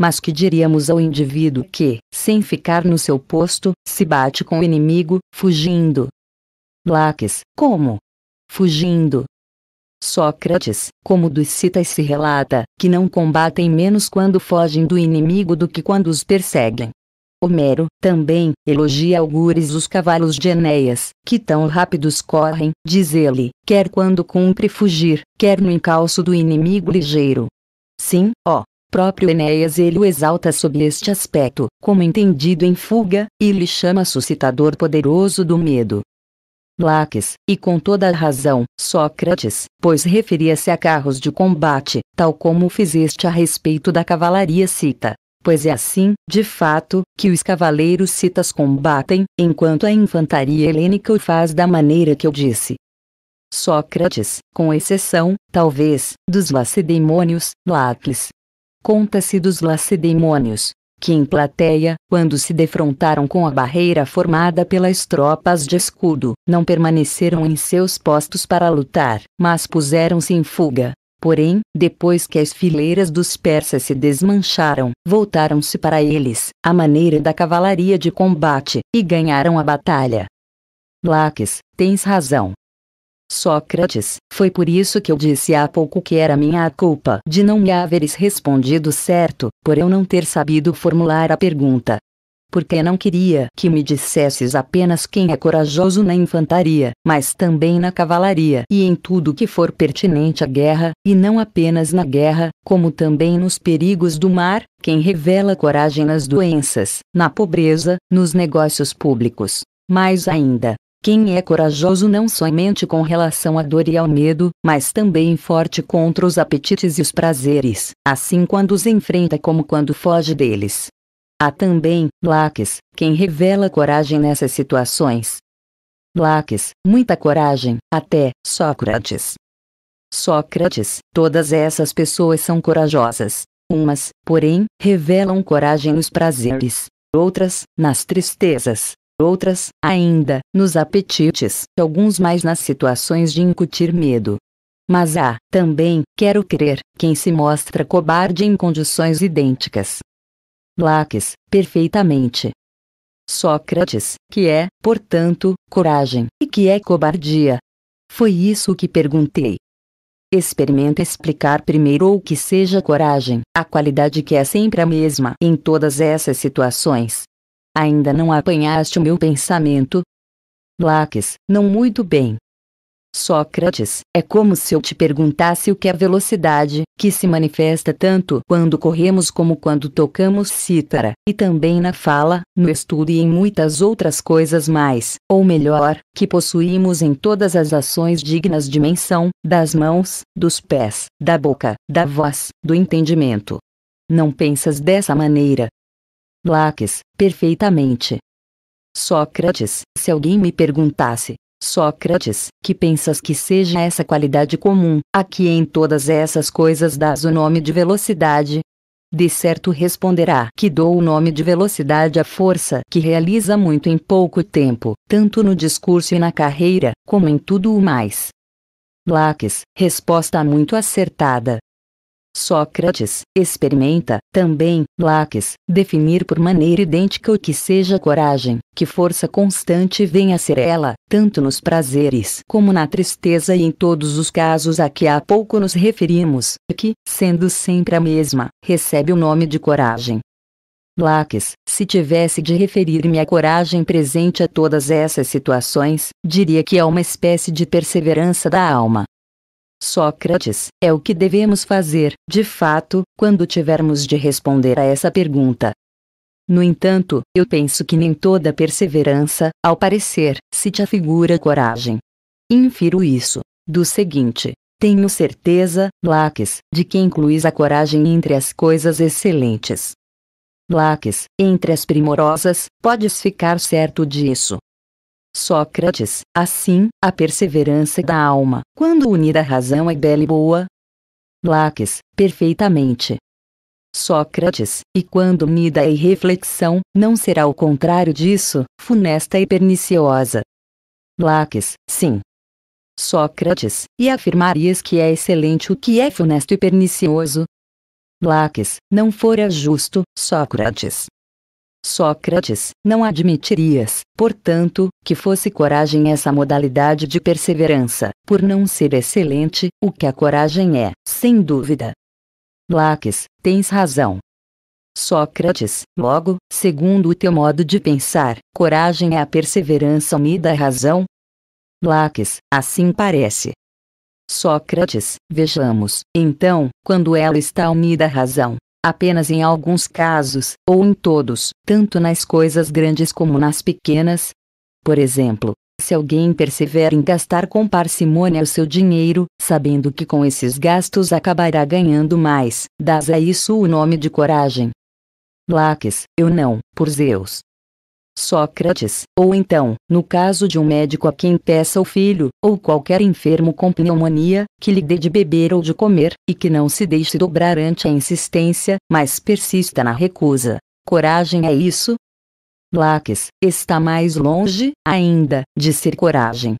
mas que diríamos ao indivíduo que, sem ficar no seu posto, se bate com o inimigo, fugindo. Laques, como? Fugindo. Sócrates, como dos citas se relata, que não combatem menos quando fogem do inimigo do que quando os perseguem. Homero, também, elogia algures os cavalos de Enéas, que tão rápidos correm, diz ele, quer quando cumpre fugir, quer no encalço do inimigo ligeiro. Sim, ó, Próprio Enéas ele o exalta sob este aspecto, como entendido em fuga, e lhe chama suscitador poderoso do medo. Laques, e com toda a razão, Sócrates, pois referia-se a carros de combate, tal como fizeste a respeito da cavalaria cita. Pois é assim, de fato, que os cavaleiros citas combatem, enquanto a infantaria helênica o faz da maneira que eu disse. Sócrates, com exceção, talvez, dos lacedemônios, Lacles, Conta-se dos lacedemônios, que em plateia, quando se defrontaram com a barreira formada pelas tropas de escudo, não permaneceram em seus postos para lutar, mas puseram-se em fuga. Porém, depois que as fileiras dos persas se desmancharam, voltaram-se para eles, à maneira da cavalaria de combate, e ganharam a batalha. Laques, tens razão, Sócrates, foi por isso que eu disse há pouco que era minha culpa de não me haveres respondido certo, por eu não ter sabido formular a pergunta. Porque não queria que me dissesses apenas quem é corajoso na infantaria, mas também na cavalaria e em tudo que for pertinente à guerra, e não apenas na guerra, como também nos perigos do mar, quem revela coragem nas doenças, na pobreza, nos negócios públicos, mais ainda, quem é corajoso não somente com relação à dor e ao medo, mas também forte contra os apetites e os prazeres, assim quando os enfrenta como quando foge deles. Há também, Laques, quem revela coragem nessas situações. Laques, muita coragem, até, Sócrates. Sócrates, todas essas pessoas são corajosas. Umas, porém, revelam coragem nos prazeres, outras, nas tristezas, outras, ainda, nos apetites, alguns mais nas situações de incutir medo. Mas há, também, quero crer, quem se mostra cobarde em condições idênticas. Laques, perfeitamente. Sócrates, que é, portanto, coragem, e que é cobardia. Foi isso que perguntei. Experimenta explicar primeiro ou que seja coragem, a qualidade que é sempre a mesma em todas essas situações, Ainda não apanhaste o meu pensamento? Laques, não muito bem. Sócrates, é como se eu te perguntasse o que é velocidade, que se manifesta tanto quando corremos como quando tocamos cítara, e também na fala, no estudo e em muitas outras coisas mais, ou melhor, que possuímos em todas as ações dignas de menção, das mãos, dos pés, da boca, da voz, do entendimento. Não pensas dessa maneira, Laques, perfeitamente. Sócrates, se alguém me perguntasse, Sócrates, que pensas que seja essa qualidade comum, a que em todas essas coisas dás o nome de velocidade? De certo responderá que dou o nome de velocidade à força que realiza muito em pouco tempo, tanto no discurso e na carreira, como em tudo o mais. Laques, resposta muito acertada. Sócrates, experimenta, também, Laques, definir por maneira idêntica o que seja coragem, que força constante venha a ser ela, tanto nos prazeres como na tristeza e em todos os casos a que há pouco nos referimos, que, sendo sempre a mesma, recebe o nome de coragem. Laques, se tivesse de referir-me à coragem presente a todas essas situações, diria que é uma espécie de perseverança da alma, Sócrates, é o que devemos fazer, de fato, quando tivermos de responder a essa pergunta. No entanto, eu penso que nem toda perseverança, ao parecer, se te afigura coragem. Infiro isso do seguinte: tenho certeza, Laques, de que incluís a coragem entre as coisas excelentes. Laques, entre as primorosas, podes ficar certo disso. Sócrates, assim, a perseverança da alma, quando unida à razão é bela e boa. Laques, perfeitamente. Sócrates, e quando unida à irreflexão, não será o contrário disso, funesta e perniciosa. Laques, sim. Sócrates, e afirmarias que é excelente o que é funesto e pernicioso? Laques, não fora justo, Sócrates, Sócrates, não admitirias, portanto, que fosse coragem essa modalidade de perseverança, por não ser excelente, o que a coragem é, sem dúvida. Laques, tens razão. Sócrates, logo, segundo o teu modo de pensar, coragem é a perseverança unida à razão? Laques, assim parece. Sócrates, vejamos, então, quando ela está unida à razão, apenas em alguns casos, ou em todos, tanto nas coisas grandes como nas pequenas. Por exemplo, se alguém persevera em gastar com parcimônia o seu dinheiro, sabendo que com esses gastos acabará ganhando mais, dás a isso o nome de coragem. Laques, eu não, por Zeus, Sócrates, ou então, no caso de um médico a quem peça o filho, ou qualquer enfermo com pneumonia, que lhe dê de beber ou de comer, e que não se deixe dobrar ante a insistência, mas persista na recusa. Coragem é isso? Laques, está mais longe, ainda, de ser coragem.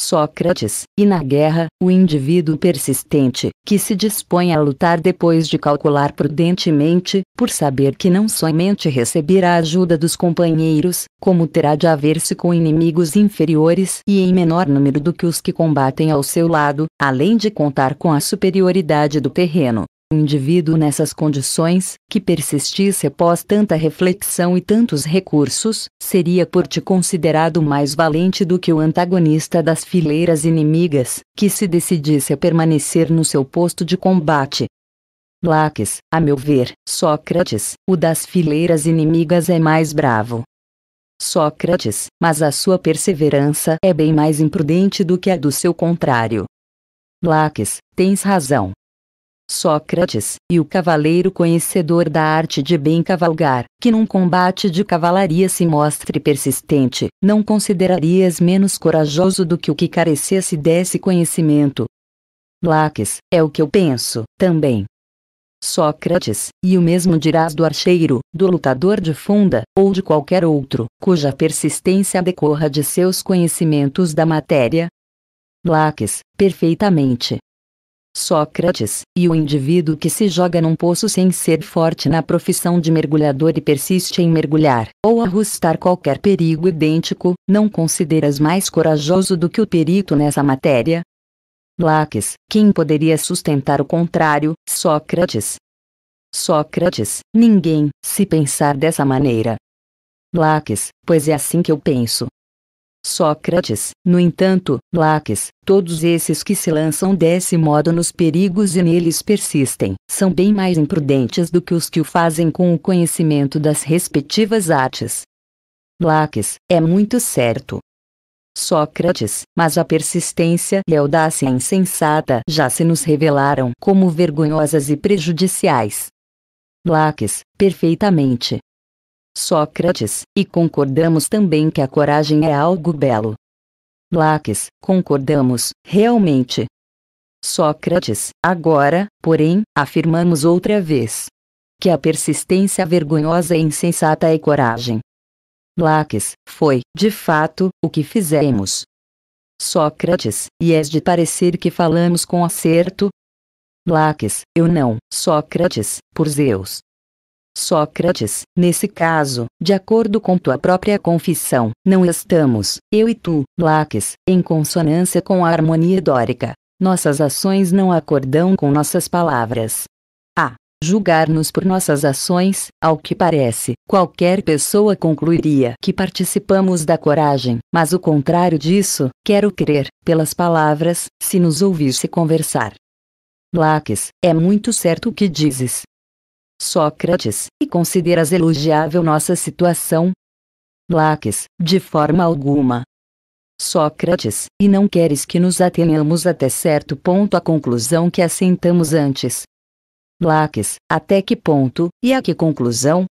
Sócrates, e na guerra, o indivíduo persistente, que se dispõe a lutar depois de calcular prudentemente, por saber que não somente receberá a ajuda dos companheiros, como terá de haver-se com inimigos inferiores e em menor número do que os que combatem ao seu lado, além de contar com a superioridade do terreno, indivíduo nessas condições, que persistisse após tanta reflexão e tantos recursos, seria por ti considerado mais valente do que o antagonista das fileiras inimigas, que se decidisse a permanecer no seu posto de combate. Laques, a meu ver, Sócrates, o das fileiras inimigas é mais bravo. Sócrates, mas a sua perseverança é bem mais imprudente do que a do seu contrário. Laques, tens razão, Sócrates, e o cavaleiro conhecedor da arte de bem cavalgar, que num combate de cavalaria se mostre persistente, não considerarias menos corajoso do que o que carecesse desse conhecimento. Laques, é o que eu penso, também. Sócrates, e o mesmo dirás do archeiro, do lutador de funda, ou de qualquer outro, cuja persistência decorra de seus conhecimentos da matéria. Laques, perfeitamente. Sócrates, e o indivíduo que se joga num poço sem ser forte na profissão de mergulhador e persiste em mergulhar, ou arrustar qualquer perigo idêntico, não consideras mais corajoso do que o perito nessa matéria? Laques, quem poderia sustentar o contrário, Sócrates? Sócrates, ninguém, se pensar dessa maneira. Laques, pois é assim que eu penso, Sócrates, no entanto, Laques, todos esses que se lançam desse modo nos perigos e neles persistem, são bem mais imprudentes do que os que o fazem com o conhecimento das respectivas artes. Laques, é muito certo. Sócrates, mas a persistência e a audácia insensata já se nos revelaram como vergonhosas e prejudiciais. Laques, perfeitamente, Sócrates, e concordamos também que a coragem é algo belo. Laques, concordamos, realmente. Sócrates, agora, porém, afirmamos outra vez que a persistência vergonhosa e insensata é coragem. Laques, foi, de fato, o que fizemos. Sócrates, e és de parecer que falamos com acerto? Laques, eu não, Sócrates, por Zeus, Sócrates, nesse caso, de acordo com tua própria confissão, não estamos, eu e tu, Laques, em consonância com a harmonia dórica. Nossas ações não acordam com nossas palavras. A. Julgar-nos por nossas ações, ao que parece, qualquer pessoa concluiria que participamos da coragem, mas o contrário disso, quero crer, pelas palavras, se nos ouvisse conversar. Laques, é muito certo o que dizes, Sócrates, e consideras elogiável nossa situação? Laques, de forma alguma. Sócrates, e não queres que nos atenhamos até certo ponto à conclusão que assentamos antes? Laques, até que ponto, e a que conclusão?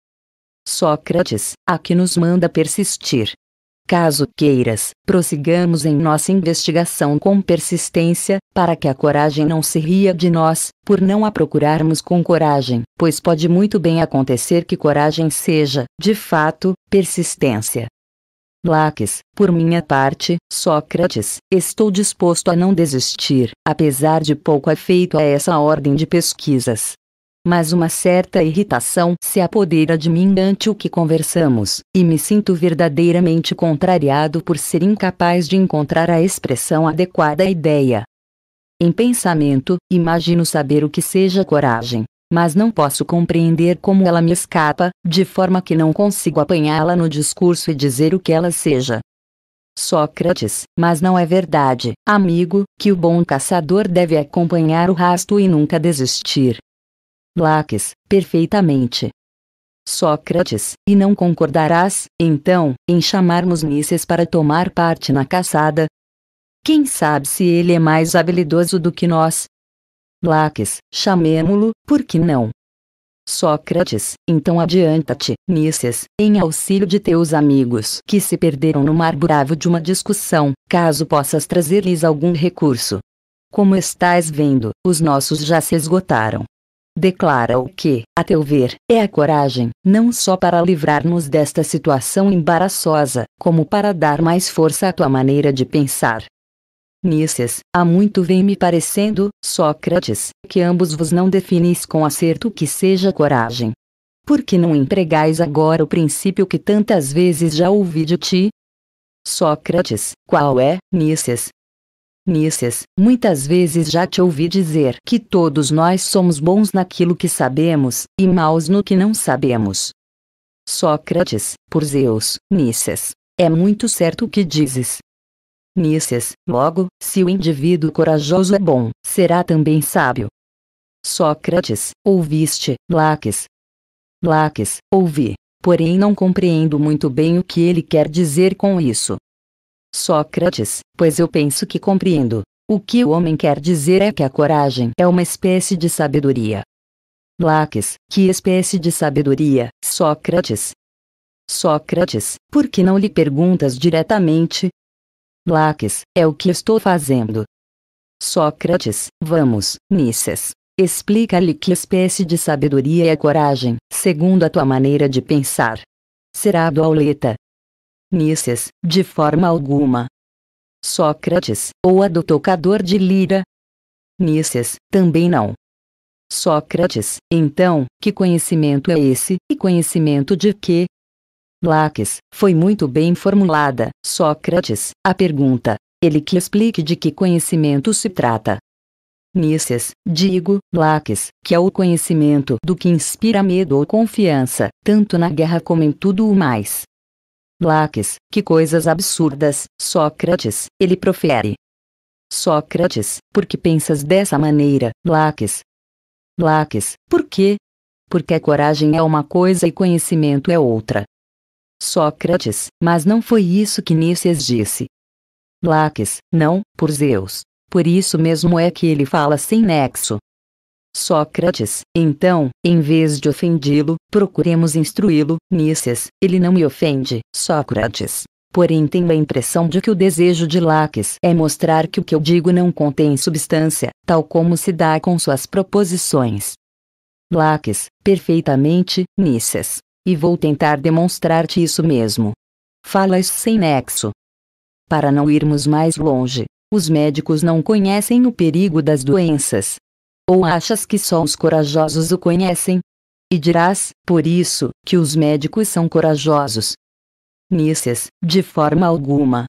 Sócrates, a que nos manda persistir. Caso queiras, prossigamos em nossa investigação com persistência, para que a coragem não se ria de nós, por não a procurarmos com coragem, pois pode muito bem acontecer que coragem seja, de fato, persistência. Laques, por minha parte, Sócrates, estou disposto a não desistir, apesar de pouco afeito a essa ordem de pesquisas mas uma certa irritação se apodera de mim ante o que conversamos, e me sinto verdadeiramente contrariado por ser incapaz de encontrar a expressão adequada à ideia. Em pensamento, imagino saber o que seja coragem, mas não posso compreender como ela me escapa, de forma que não consigo apanhá-la no discurso e dizer o que ela seja. Sócrates, mas não é verdade, amigo, que o bom caçador deve acompanhar o rasto e nunca desistir, Laques, perfeitamente. Sócrates, e não concordarás, então, em chamarmos Nícias para tomar parte na caçada? Quem sabe se ele é mais habilidoso do que nós? Laques, chamemo-lo, por que não? Sócrates, então adianta-te, Nícias, em auxílio de teus amigos que se perderam no mar bravo de uma discussão, caso possas trazer-lhes algum recurso. Como estás vendo, os nossos já se esgotaram declara o que, a teu ver, é a coragem, não só para livrar-nos desta situação embaraçosa, como para dar mais força à tua maneira de pensar. Nícias, há muito vem me parecendo, Sócrates, que ambos vos não definis com acerto que seja coragem. Por que não empregais agora o princípio que tantas vezes já ouvi de ti? Sócrates, qual é, Nícias, Nícias, muitas vezes já te ouvi dizer que todos nós somos bons naquilo que sabemos, e maus no que não sabemos. Sócrates, por Zeus, Nícias, é muito certo o que dizes. Nícias, logo, se o indivíduo corajoso é bom, será também sábio. Sócrates, ouviste, Laques. Laques, ouvi, porém não compreendo muito bem o que ele quer dizer com isso. Sócrates, pois eu penso que compreendo. O que o homem quer dizer é que a coragem é uma espécie de sabedoria. Laques, que espécie de sabedoria, Sócrates? Sócrates, por que não lhe perguntas diretamente? Laques, é o que estou fazendo. Sócrates, vamos, Nícias, explica-lhe que espécie de sabedoria é coragem, segundo a tua maneira de pensar. Será a auleta? Nícias, de forma alguma. Sócrates, ou a do tocador de lira? Nícias, também não. Sócrates, então, que conhecimento é esse, e conhecimento de quê? Laques, foi muito bem formulada, Sócrates, a pergunta. Ele que explique de que conhecimento se trata. Nícias, digo, Laques, que é o conhecimento do que inspira medo ou confiança, tanto na guerra como em tudo o mais. Laques, que coisas absurdas, Sócrates, ele profere. Sócrates, por que pensas dessa maneira, Laques? Laques, por quê? Porque coragem é uma coisa e conhecimento é outra. Sócrates, mas não foi isso que Nícias disse. Laques, não, por Zeus. Por isso mesmo é que ele fala sem nexo, Sócrates, então, em vez de ofendi lo procuremos instruí-lo. Nícias, ele não me ofende, Sócrates. Porém, tenho a impressão de que o desejo de Laques é mostrar que o que eu digo não contém substância, tal como se dá com suas proposições. Laques, perfeitamente, Nícias. E vou tentar demonstrar-te isso mesmo. Falas sem nexo. Para não irmos mais longe, os médicos não conhecem o perigo das doenças, ou achas que só os corajosos o conhecem? E dirás, por isso, que os médicos são corajosos. Nícias, de forma alguma.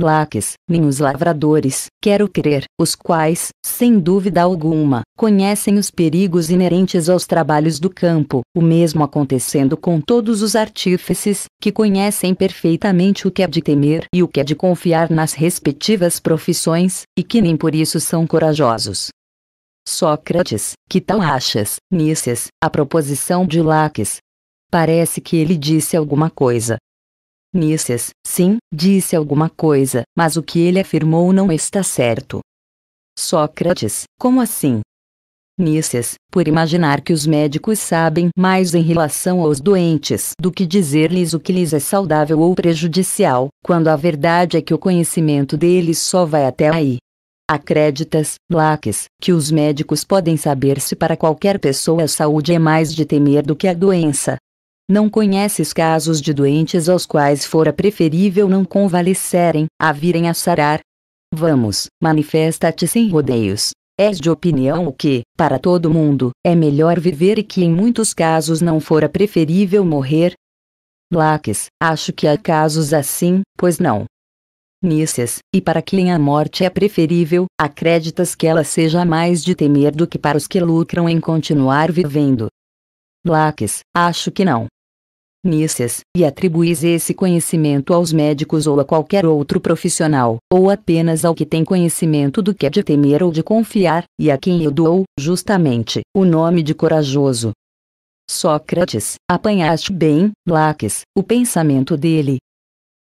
Laques, nem os lavradores, quero crer, os quais, sem dúvida alguma, conhecem os perigos inerentes aos trabalhos do campo, o mesmo acontecendo com todos os artífices, que conhecem perfeitamente o que é de temer e o que é de confiar nas respectivas profissões, e que nem por isso são corajosos. Sócrates, que tal achas, Nícias, a proposição de Laques? Parece que ele disse alguma coisa. Nícias, sim, disse alguma coisa, mas o que ele afirmou não está certo. Sócrates, como assim? Nícias, por imaginar que os médicos sabem mais em relação aos doentes do que dizer-lhes o que lhes é saudável ou prejudicial, quando a verdade é que o conhecimento deles só vai até aí. Acreditas, Blaques, que os médicos podem saber se para qualquer pessoa a saúde é mais de temer do que a doença? Não conheces casos de doentes aos quais fora preferível não convalescerem, a virem a sarar? Vamos, manifesta-te sem rodeios. És de opinião o que, para todo mundo, é melhor viver e que em muitos casos não fora preferível morrer? Laques, acho que há casos assim, pois não? nícias, e para quem a morte é preferível, acreditas que ela seja mais de temer do que para os que lucram em continuar vivendo. Laques, acho que não. Nícias, e atribuis esse conhecimento aos médicos ou a qualquer outro profissional, ou apenas ao que tem conhecimento do que é de temer ou de confiar, e a quem eu dou, justamente, o nome de corajoso. Sócrates, apanhaste bem, Laques, o pensamento dele.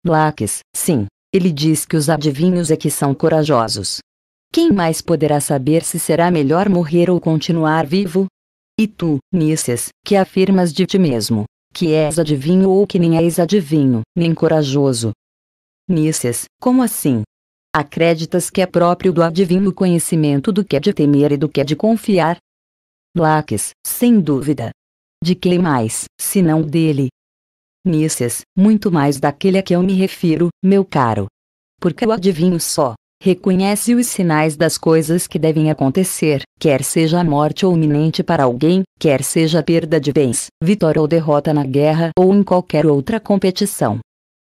Laques, sim, ele diz que os adivinhos é que são corajosos. Quem mais poderá saber se será melhor morrer ou continuar vivo? E tu, Nícias, que afirmas de ti mesmo, que és adivinho ou que nem és adivinho, nem corajoso? Nícias, como assim? Acreditas que é próprio do adivinho o conhecimento do que é de temer e do que é de confiar? Laques, sem dúvida. De quem mais, se não dele, nícias muito mais daquele a que eu me refiro, meu caro. Porque o adivinho só reconhece os sinais das coisas que devem acontecer, quer seja a morte ou iminente para alguém, quer seja a perda de bens, vitória ou derrota na guerra ou em qualquer outra competição.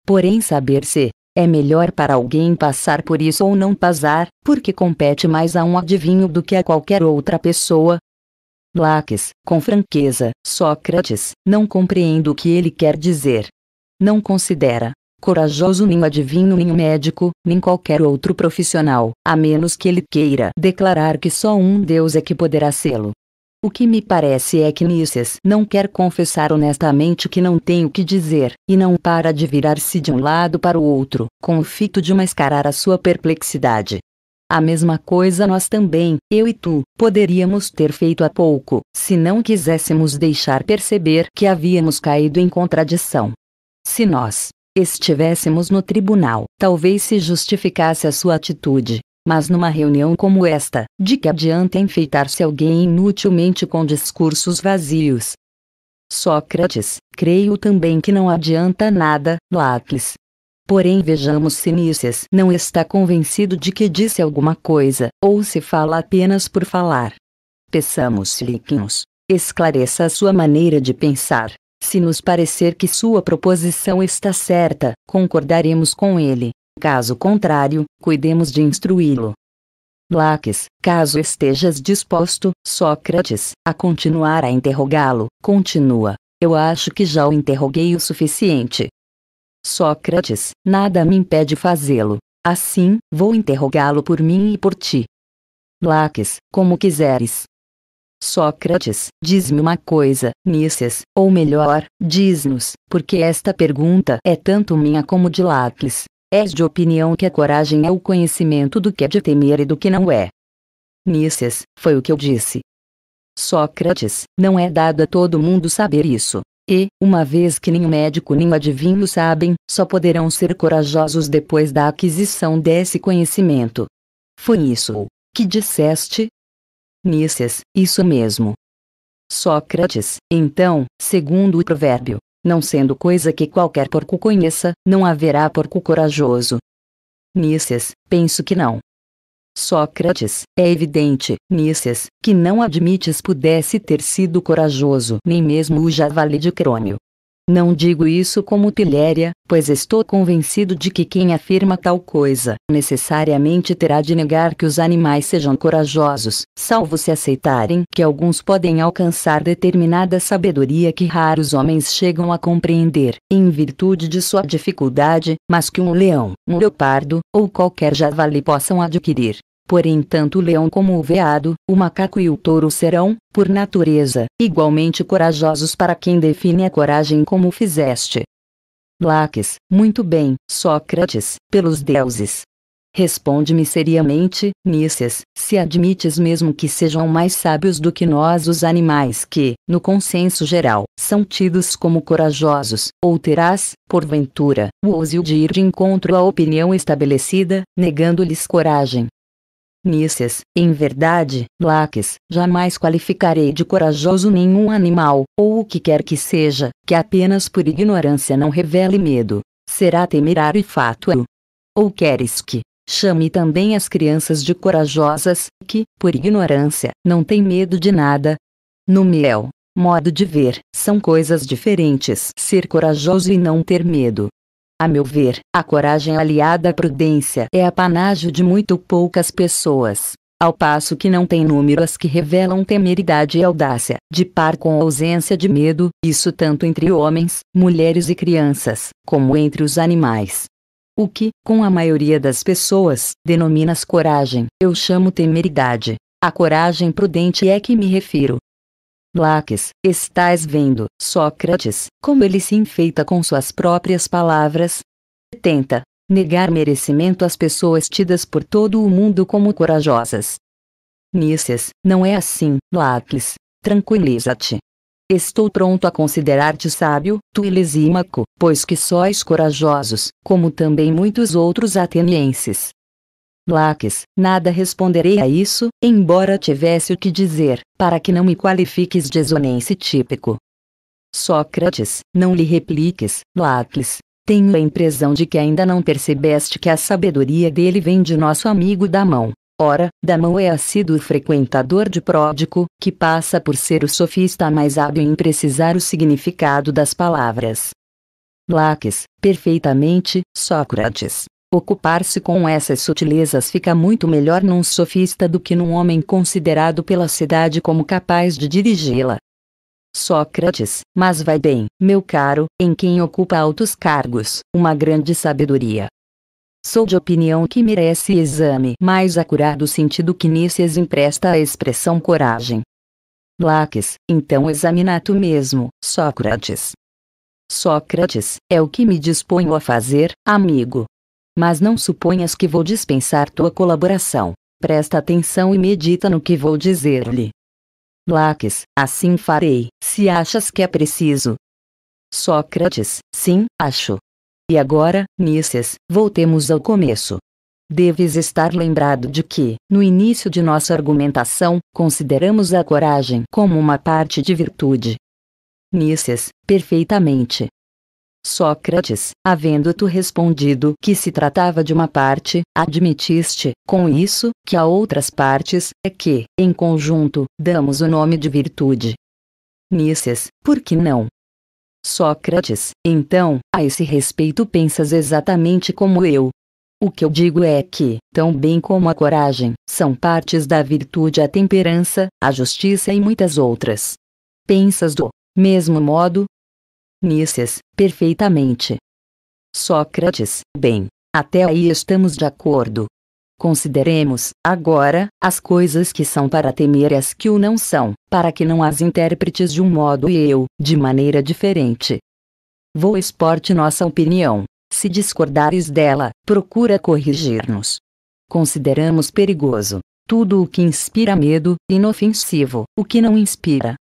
Porém, saber se é melhor para alguém passar por isso ou não passar, porque compete mais a um adivinho do que a qualquer outra pessoa, Laques, com franqueza, Sócrates, não compreendo o que ele quer dizer. Não considera corajoso nem adivinho nem médico, nem qualquer outro profissional, a menos que ele queira declarar que só um Deus é que poderá sê-lo. O que me parece é que Nícias não quer confessar honestamente que não tem o que dizer, e não para de virar-se de um lado para o outro, com o fito de mascarar a sua perplexidade. A mesma coisa nós também, eu e tu, poderíamos ter feito há pouco, se não quiséssemos deixar perceber que havíamos caído em contradição. Se nós estivéssemos no tribunal, talvez se justificasse a sua atitude, mas numa reunião como esta, de que adianta enfeitar-se alguém inutilmente com discursos vazios? Sócrates, creio também que não adianta nada, Lacles, Porém vejamos se Nícias não está convencido de que disse alguma coisa, ou se fala apenas por falar. Peçamos-lhe que nos esclareça a sua maneira de pensar. Se nos parecer que sua proposição está certa, concordaremos com ele. Caso contrário, cuidemos de instruí-lo. Laques, caso estejas disposto, Sócrates, a continuar a interrogá-lo, continua. Eu acho que já o interroguei o suficiente. Sócrates, nada me impede fazê-lo. Assim, vou interrogá-lo por mim e por ti. Laques, como quiseres. Sócrates, diz-me uma coisa, Nícias, ou melhor, diz-nos, porque esta pergunta é tanto minha como de Laques. És de opinião que a coragem é o conhecimento do que é de temer e do que não é. Nícias, foi o que eu disse. Sócrates, não é dado a todo mundo saber isso. E, uma vez que nem o médico nem o adivinho sabem, só poderão ser corajosos depois da aquisição desse conhecimento. Foi isso que disseste? Nícias, isso mesmo. Sócrates, então, segundo o provérbio, não sendo coisa que qualquer porco conheça, não haverá porco corajoso. Nícias, penso que não. Sócrates, é evidente, Nícias, que não admites pudesse ter sido corajoso nem mesmo o javali de Crônio. Não digo isso como pilhéria, pois estou convencido de que quem afirma tal coisa necessariamente terá de negar que os animais sejam corajosos, salvo se aceitarem que alguns podem alcançar determinada sabedoria que raros homens chegam a compreender, em virtude de sua dificuldade, mas que um leão, um leopardo ou qualquer javali possam adquirir. Porém tanto o leão como o veado, o macaco e o touro serão, por natureza, igualmente corajosos para quem define a coragem como fizeste. Laques, muito bem, Sócrates, pelos deuses. Responde-me seriamente, Nícias, se admites mesmo que sejam mais sábios do que nós os animais que, no consenso geral, são tidos como corajosos, ou terás, porventura, o ousio de ir de encontro à opinião estabelecida, negando-lhes coragem, Nícias, em verdade, Laques, jamais qualificarei de corajoso nenhum animal, ou o que quer que seja, que apenas por ignorância não revele medo. Será temerário e fátuo. É, ou queres que, Chame também as crianças de corajosas, que, por ignorância, não têm medo de nada. No meu modo de ver, são coisas diferentes ser corajoso e não ter medo. A meu ver, a coragem aliada à prudência é apanágio de muito poucas pessoas ao passo que não tem número as que revelam temeridade e audácia, de par com a ausência de medo, isso tanto entre homens, mulheres e crianças, como entre os animais. O que, com a maioria das pessoas, denominas coragem, eu chamo temeridade. A coragem prudente é que me refiro, Laques, estás vendo, Sócrates, como ele se enfeita com suas próprias palavras? Tenta negar merecimento às pessoas tidas por todo o mundo como corajosas. Nícias, não é assim, Laques. Tranquiliza-te. Estou pronto a considerar-te sábio, tu Lisímaco, pois que sois corajosos, como também muitos outros atenienses. Blacks, nada responderei a isso, embora tivesse o que dizer, para que não me qualifiques de zonense típico. Sócrates, não lhe repliques, Blacks, Tenho a impressão de que ainda não percebeste que a sabedoria dele vem de nosso amigo Damão. Ora, Damão é assíduo frequentador de pródico, que passa por ser o sofista mais hábil em precisar o significado das palavras. Blacks, perfeitamente, Sócrates. Ocupar-se com essas sutilezas fica muito melhor num sofista do que num homem considerado pela cidade como capaz de dirigi-la. Sócrates, mas vai bem, meu caro, em quem ocupa altos cargos, uma grande sabedoria. Sou de opinião que merece exame mais acurado sentido que Nícias empresta à expressão coragem. Laques, então examina tu mesmo, Sócrates. Sócrates, é o que me disponho a fazer, amigo mas não suponhas que vou dispensar tua colaboração. Presta atenção e medita no que vou dizer-lhe. Laques, assim farei, se achas que é preciso. Sócrates, sim, acho. E agora, Nícias, voltemos ao começo. Deves estar lembrado de que, no início de nossa argumentação, consideramos a coragem como uma parte de virtude. Nícias, perfeitamente, Sócrates, havendo tu respondido que se tratava de uma parte, admitiste, com isso, que há outras partes, é que, em conjunto, damos o nome de virtude. Nícias, por que não? Sócrates, então, a esse respeito pensas exatamente como eu. O que eu digo é que, tão bem como a coragem, são partes da virtude a temperança, a justiça e muitas outras. Pensas do mesmo modo, Nícias, perfeitamente. Sócrates, bem, até aí estamos de acordo. Consideremos, agora, as coisas que são para temer e as que o não são, para que não as interpretes de um modo e eu, de maneira diferente. Vou exporte nossa opinião. Se discordares dela, procura corrigir-nos. Consideramos perigoso tudo o que inspira medo, inofensivo, o que não inspira,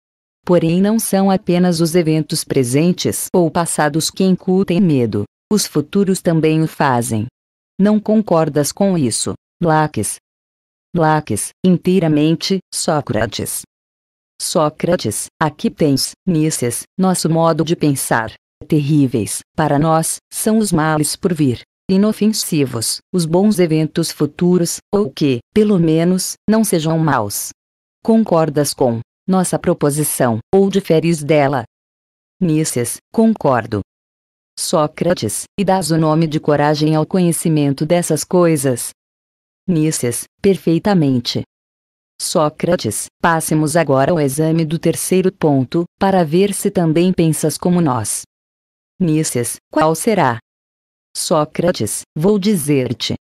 Porém, não são apenas os eventos presentes ou passados que incutem medo, os futuros também o fazem. Não concordas com isso, Laques? Laques, inteiramente, Sócrates. Sócrates, aqui tens, Nícias, nosso modo de pensar. Terríveis, para nós, são os males por vir inofensivos, os bons eventos futuros, ou que, pelo menos, não sejam maus. Concordas com nossa proposição, ou diferes dela. Nícias, concordo. Sócrates, e dás o nome de coragem ao conhecimento dessas coisas. Nícias, perfeitamente. Sócrates, passemos agora ao exame do terceiro ponto, para ver se também pensas como nós. Nícias, qual será? Sócrates, vou dizer-te,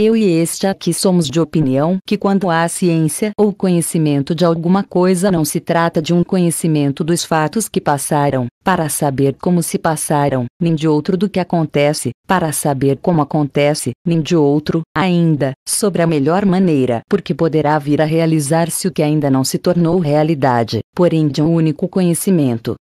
eu e este aqui somos de opinião que quando há ciência ou conhecimento de alguma coisa não se trata de um conhecimento dos fatos que passaram, para saber como se passaram, nem de outro do que acontece, para saber como acontece, nem de outro, ainda, sobre a melhor maneira, porque poderá vir a realizar-se o que ainda não se tornou realidade, porém de um único conhecimento.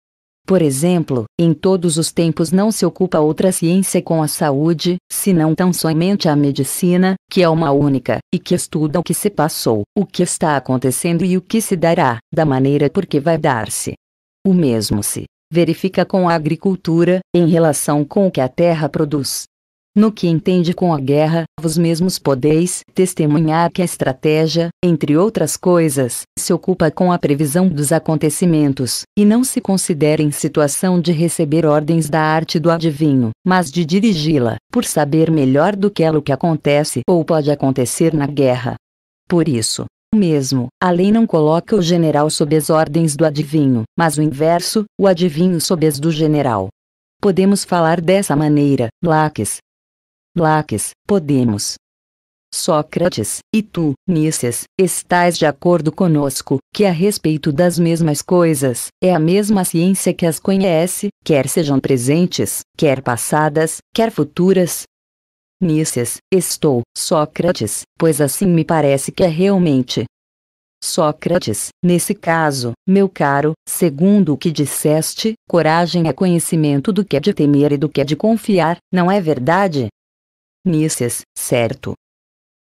Por exemplo, em todos os tempos não se ocupa outra ciência com a saúde, senão tão somente a medicina, que é uma única, e que estuda o que se passou, o que está acontecendo e o que se dará, da maneira por que vai dar-se. O mesmo se verifica com a agricultura, em relação com o que a terra produz, no que entende com a guerra, vos mesmos podeis testemunhar que a estratégia, entre outras coisas, se ocupa com a previsão dos acontecimentos, e não se considera em situação de receber ordens da arte do adivinho, mas de dirigi-la, por saber melhor do que ela o que acontece ou pode acontecer na guerra. Por isso, mesmo, a lei não coloca o general sob as ordens do adivinho, mas o inverso, o adivinho sob as do general. Podemos falar dessa maneira, Laques, Laques, podemos. Sócrates, e tu, Nícias, estás de acordo conosco, que a respeito das mesmas coisas, é a mesma ciência que as conhece, quer sejam presentes, quer passadas, quer futuras? Nícias, estou, Sócrates, pois assim me parece que é realmente. Sócrates, nesse caso, meu caro, segundo o que disseste, coragem é conhecimento do que é de temer e do que é de confiar, não é verdade? Nícias, certo.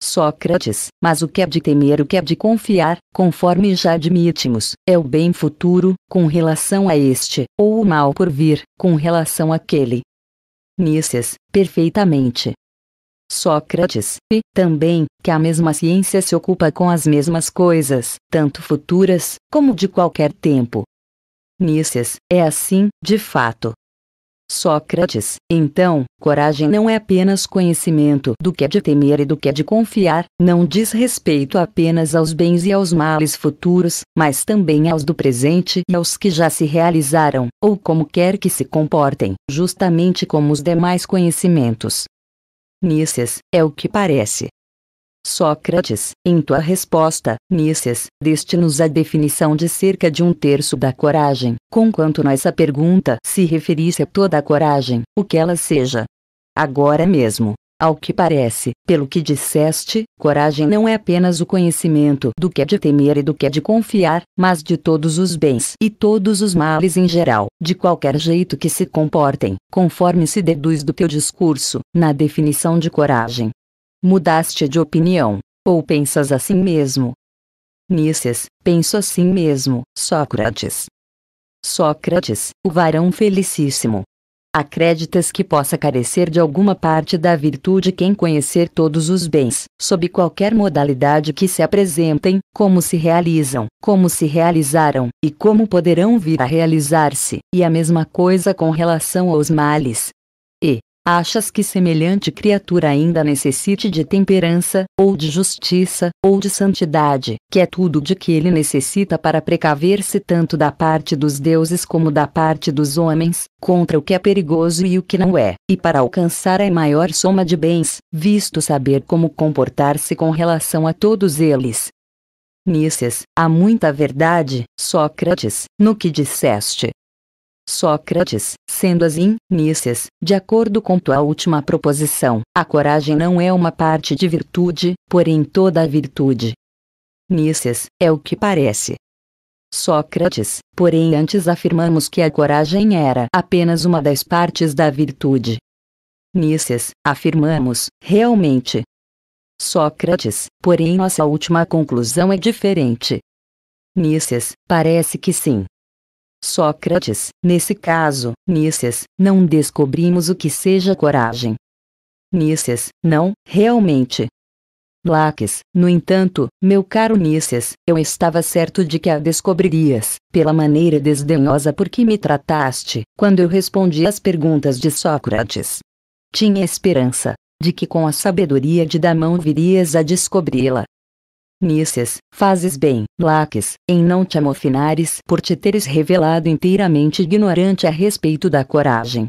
Sócrates, mas o que é de temer, o que é de confiar, conforme já admitimos, é o bem futuro, com relação a este, ou o mal por vir, com relação àquele. Nícias, perfeitamente. Sócrates, e, também, que a mesma ciência se ocupa com as mesmas coisas, tanto futuras, como de qualquer tempo. Nícias, é assim, de fato. Sócrates, então, coragem não é apenas conhecimento do que é de temer e do que é de confiar, não diz respeito apenas aos bens e aos males futuros, mas também aos do presente e aos que já se realizaram, ou como quer que se comportem, justamente como os demais conhecimentos. Nícias, é o que parece, Sócrates, em tua resposta, Nícias, deste-nos a definição de cerca de um terço da coragem, conquanto nessa pergunta se referisse a toda a coragem, o que ela seja. Agora mesmo, ao que parece, pelo que disseste, coragem não é apenas o conhecimento do que é de temer e do que é de confiar, mas de todos os bens e todos os males em geral, de qualquer jeito que se comportem, conforme se deduz do teu discurso, na definição de coragem, Mudaste de opinião, ou pensas assim mesmo? Nícias, penso assim mesmo, Sócrates. Sócrates, o varão felicíssimo. Acreditas que possa carecer de alguma parte da virtude quem conhecer todos os bens, sob qualquer modalidade que se apresentem, como se realizam, como se realizaram, e como poderão vir a realizar-se, e a mesma coisa com relação aos males, Achas que semelhante criatura ainda necessite de temperança, ou de justiça, ou de santidade, que é tudo de que ele necessita para precaver-se tanto da parte dos deuses como da parte dos homens, contra o que é perigoso e o que não é, e para alcançar a maior soma de bens, visto saber como comportar-se com relação a todos eles, Nícias, há muita verdade, Sócrates, no que disseste, Sócrates, sendo assim, nícias, de acordo com tua última proposição, a coragem não é uma parte de virtude, porém toda a virtude. Nícias, é o que parece. Sócrates, porém antes afirmamos que a coragem era apenas uma das partes da virtude. Nícias, afirmamos, realmente. Sócrates, porém nossa última conclusão é diferente. Nícias, parece que sim, Sócrates, nesse caso, Nícias, não descobrimos o que seja coragem. Nícias, não, realmente. Laques, no entanto, meu caro Nícias, eu estava certo de que a descobririas, pela maneira desdenhosa por que me trataste, quando eu respondi às perguntas de Sócrates. Tinha esperança, de que com a sabedoria de Damão virias a descobri-la. Nícias, fazes bem, Laques, em não te amofinares por te teres revelado inteiramente ignorante a respeito da coragem.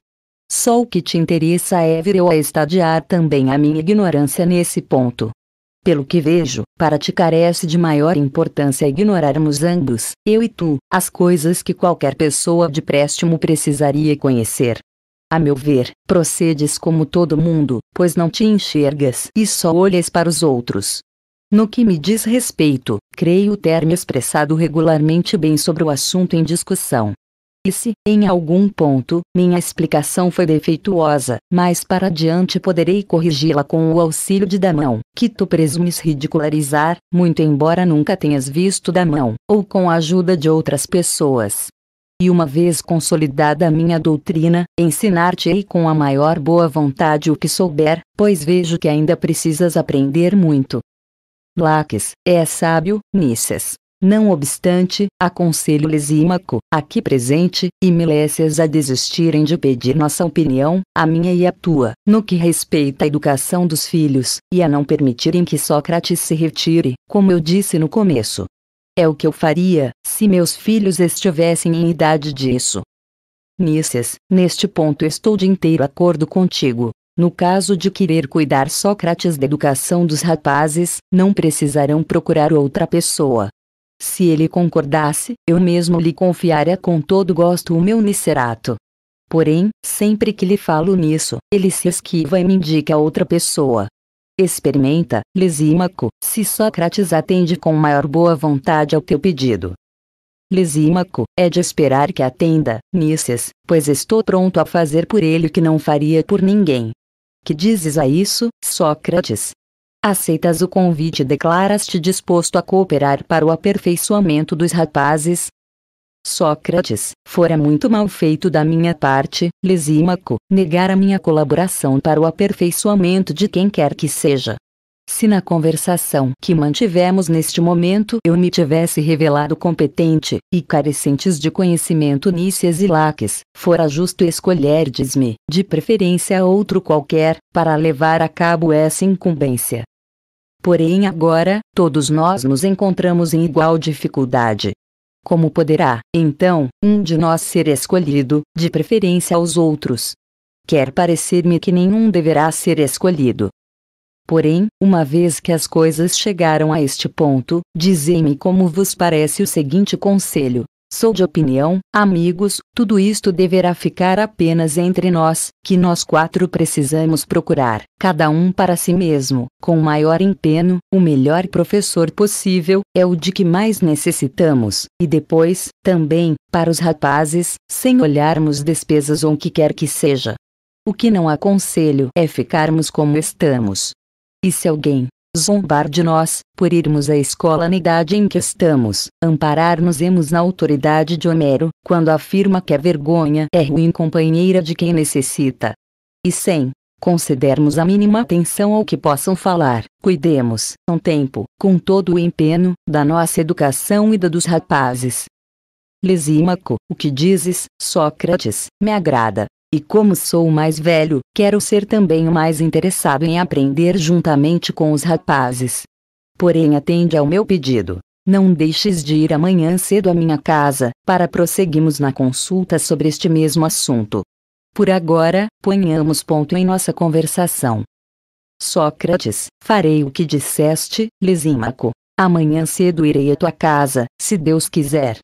Só o que te interessa é vir eu a estadiar também a minha ignorância nesse ponto. Pelo que vejo, para ti carece de maior importância ignorarmos ambos, eu e tu, as coisas que qualquer pessoa de préstimo precisaria conhecer. A meu ver, procedes como todo mundo, pois não te enxergas e só olhas para os outros, no que me diz respeito, creio ter me expressado regularmente bem sobre o assunto em discussão. E se, em algum ponto, minha explicação foi defeituosa, mais para adiante poderei corrigi-la com o auxílio de Damão, que tu presumes ridicularizar, muito embora nunca tenhas visto Damão, ou com a ajuda de outras pessoas. E uma vez consolidada a minha doutrina, ensinar-te-ei com a maior boa vontade o que souber, pois vejo que ainda precisas aprender muito, Laques, é sábio, Nícias. Não obstante, aconselho Lisímaco, aqui presente, e Milécias a desistirem de pedir nossa opinião, a minha e a tua, no que respeita à educação dos filhos, e a não permitirem que Sócrates se retire, como eu disse no começo. É o que eu faria, se meus filhos estivessem em idade disso. Nícias, neste ponto estou de inteiro acordo contigo. No caso de querer cuidar Sócrates da educação dos rapazes, não precisarão procurar outra pessoa. Se ele concordasse, eu mesmo lhe confiaria com todo gosto o meu nicerato. Porém, sempre que lhe falo nisso, ele se esquiva e me indica outra pessoa. Experimenta, Lisímaco, se Sócrates atende com maior boa vontade ao teu pedido. Lisímaco, é de esperar que atenda, Nícias, pois estou pronto a fazer por ele o que não faria por ninguém. Que dizes a isso, Sócrates? Aceitas o convite e declaras-te disposto a cooperar para o aperfeiçoamento dos rapazes? Sócrates, fora muito mal feito da minha parte, Lisímaco, negar a minha colaboração para o aperfeiçoamento de quem quer que seja. Se na conversação que mantivemos neste momento eu me tivesse revelado competente, e carecentes de conhecimento nícias e laques, fora justo escolher diz me de preferência outro qualquer, para levar a cabo essa incumbência. Porém agora, todos nós nos encontramos em igual dificuldade. Como poderá, então, um de nós ser escolhido, de preferência aos outros? Quer parecer-me que nenhum deverá ser escolhido, Porém, uma vez que as coisas chegaram a este ponto, dizei-me como vos parece o seguinte conselho. Sou de opinião, amigos, tudo isto deverá ficar apenas entre nós, que nós quatro precisamos procurar, cada um para si mesmo, com o maior empenho, o melhor professor possível, é o de que mais necessitamos, e depois, também, para os rapazes, sem olharmos despesas ou o que quer que seja. O que não aconselho é ficarmos como estamos, e se alguém zombar de nós, por irmos à escola na idade em que estamos, amparar-nos-emos na autoridade de Homero, quando afirma que a vergonha é ruim companheira de quem necessita. E sem concedermos a mínima atenção ao que possam falar, cuidemos, um tempo, com todo o empenho, da nossa educação e da dos rapazes. Lisímaco, o que dizes, Sócrates, me agrada, e como sou o mais velho, quero ser também o mais interessado em aprender juntamente com os rapazes. Porém, atende ao meu pedido. Não deixes de ir amanhã cedo à minha casa, para prosseguirmos na consulta sobre este mesmo assunto. Por agora, ponhamos ponto em nossa conversação. Sócrates, farei o que disseste, Lisímaco. Amanhã cedo irei à tua casa, se Deus quiser.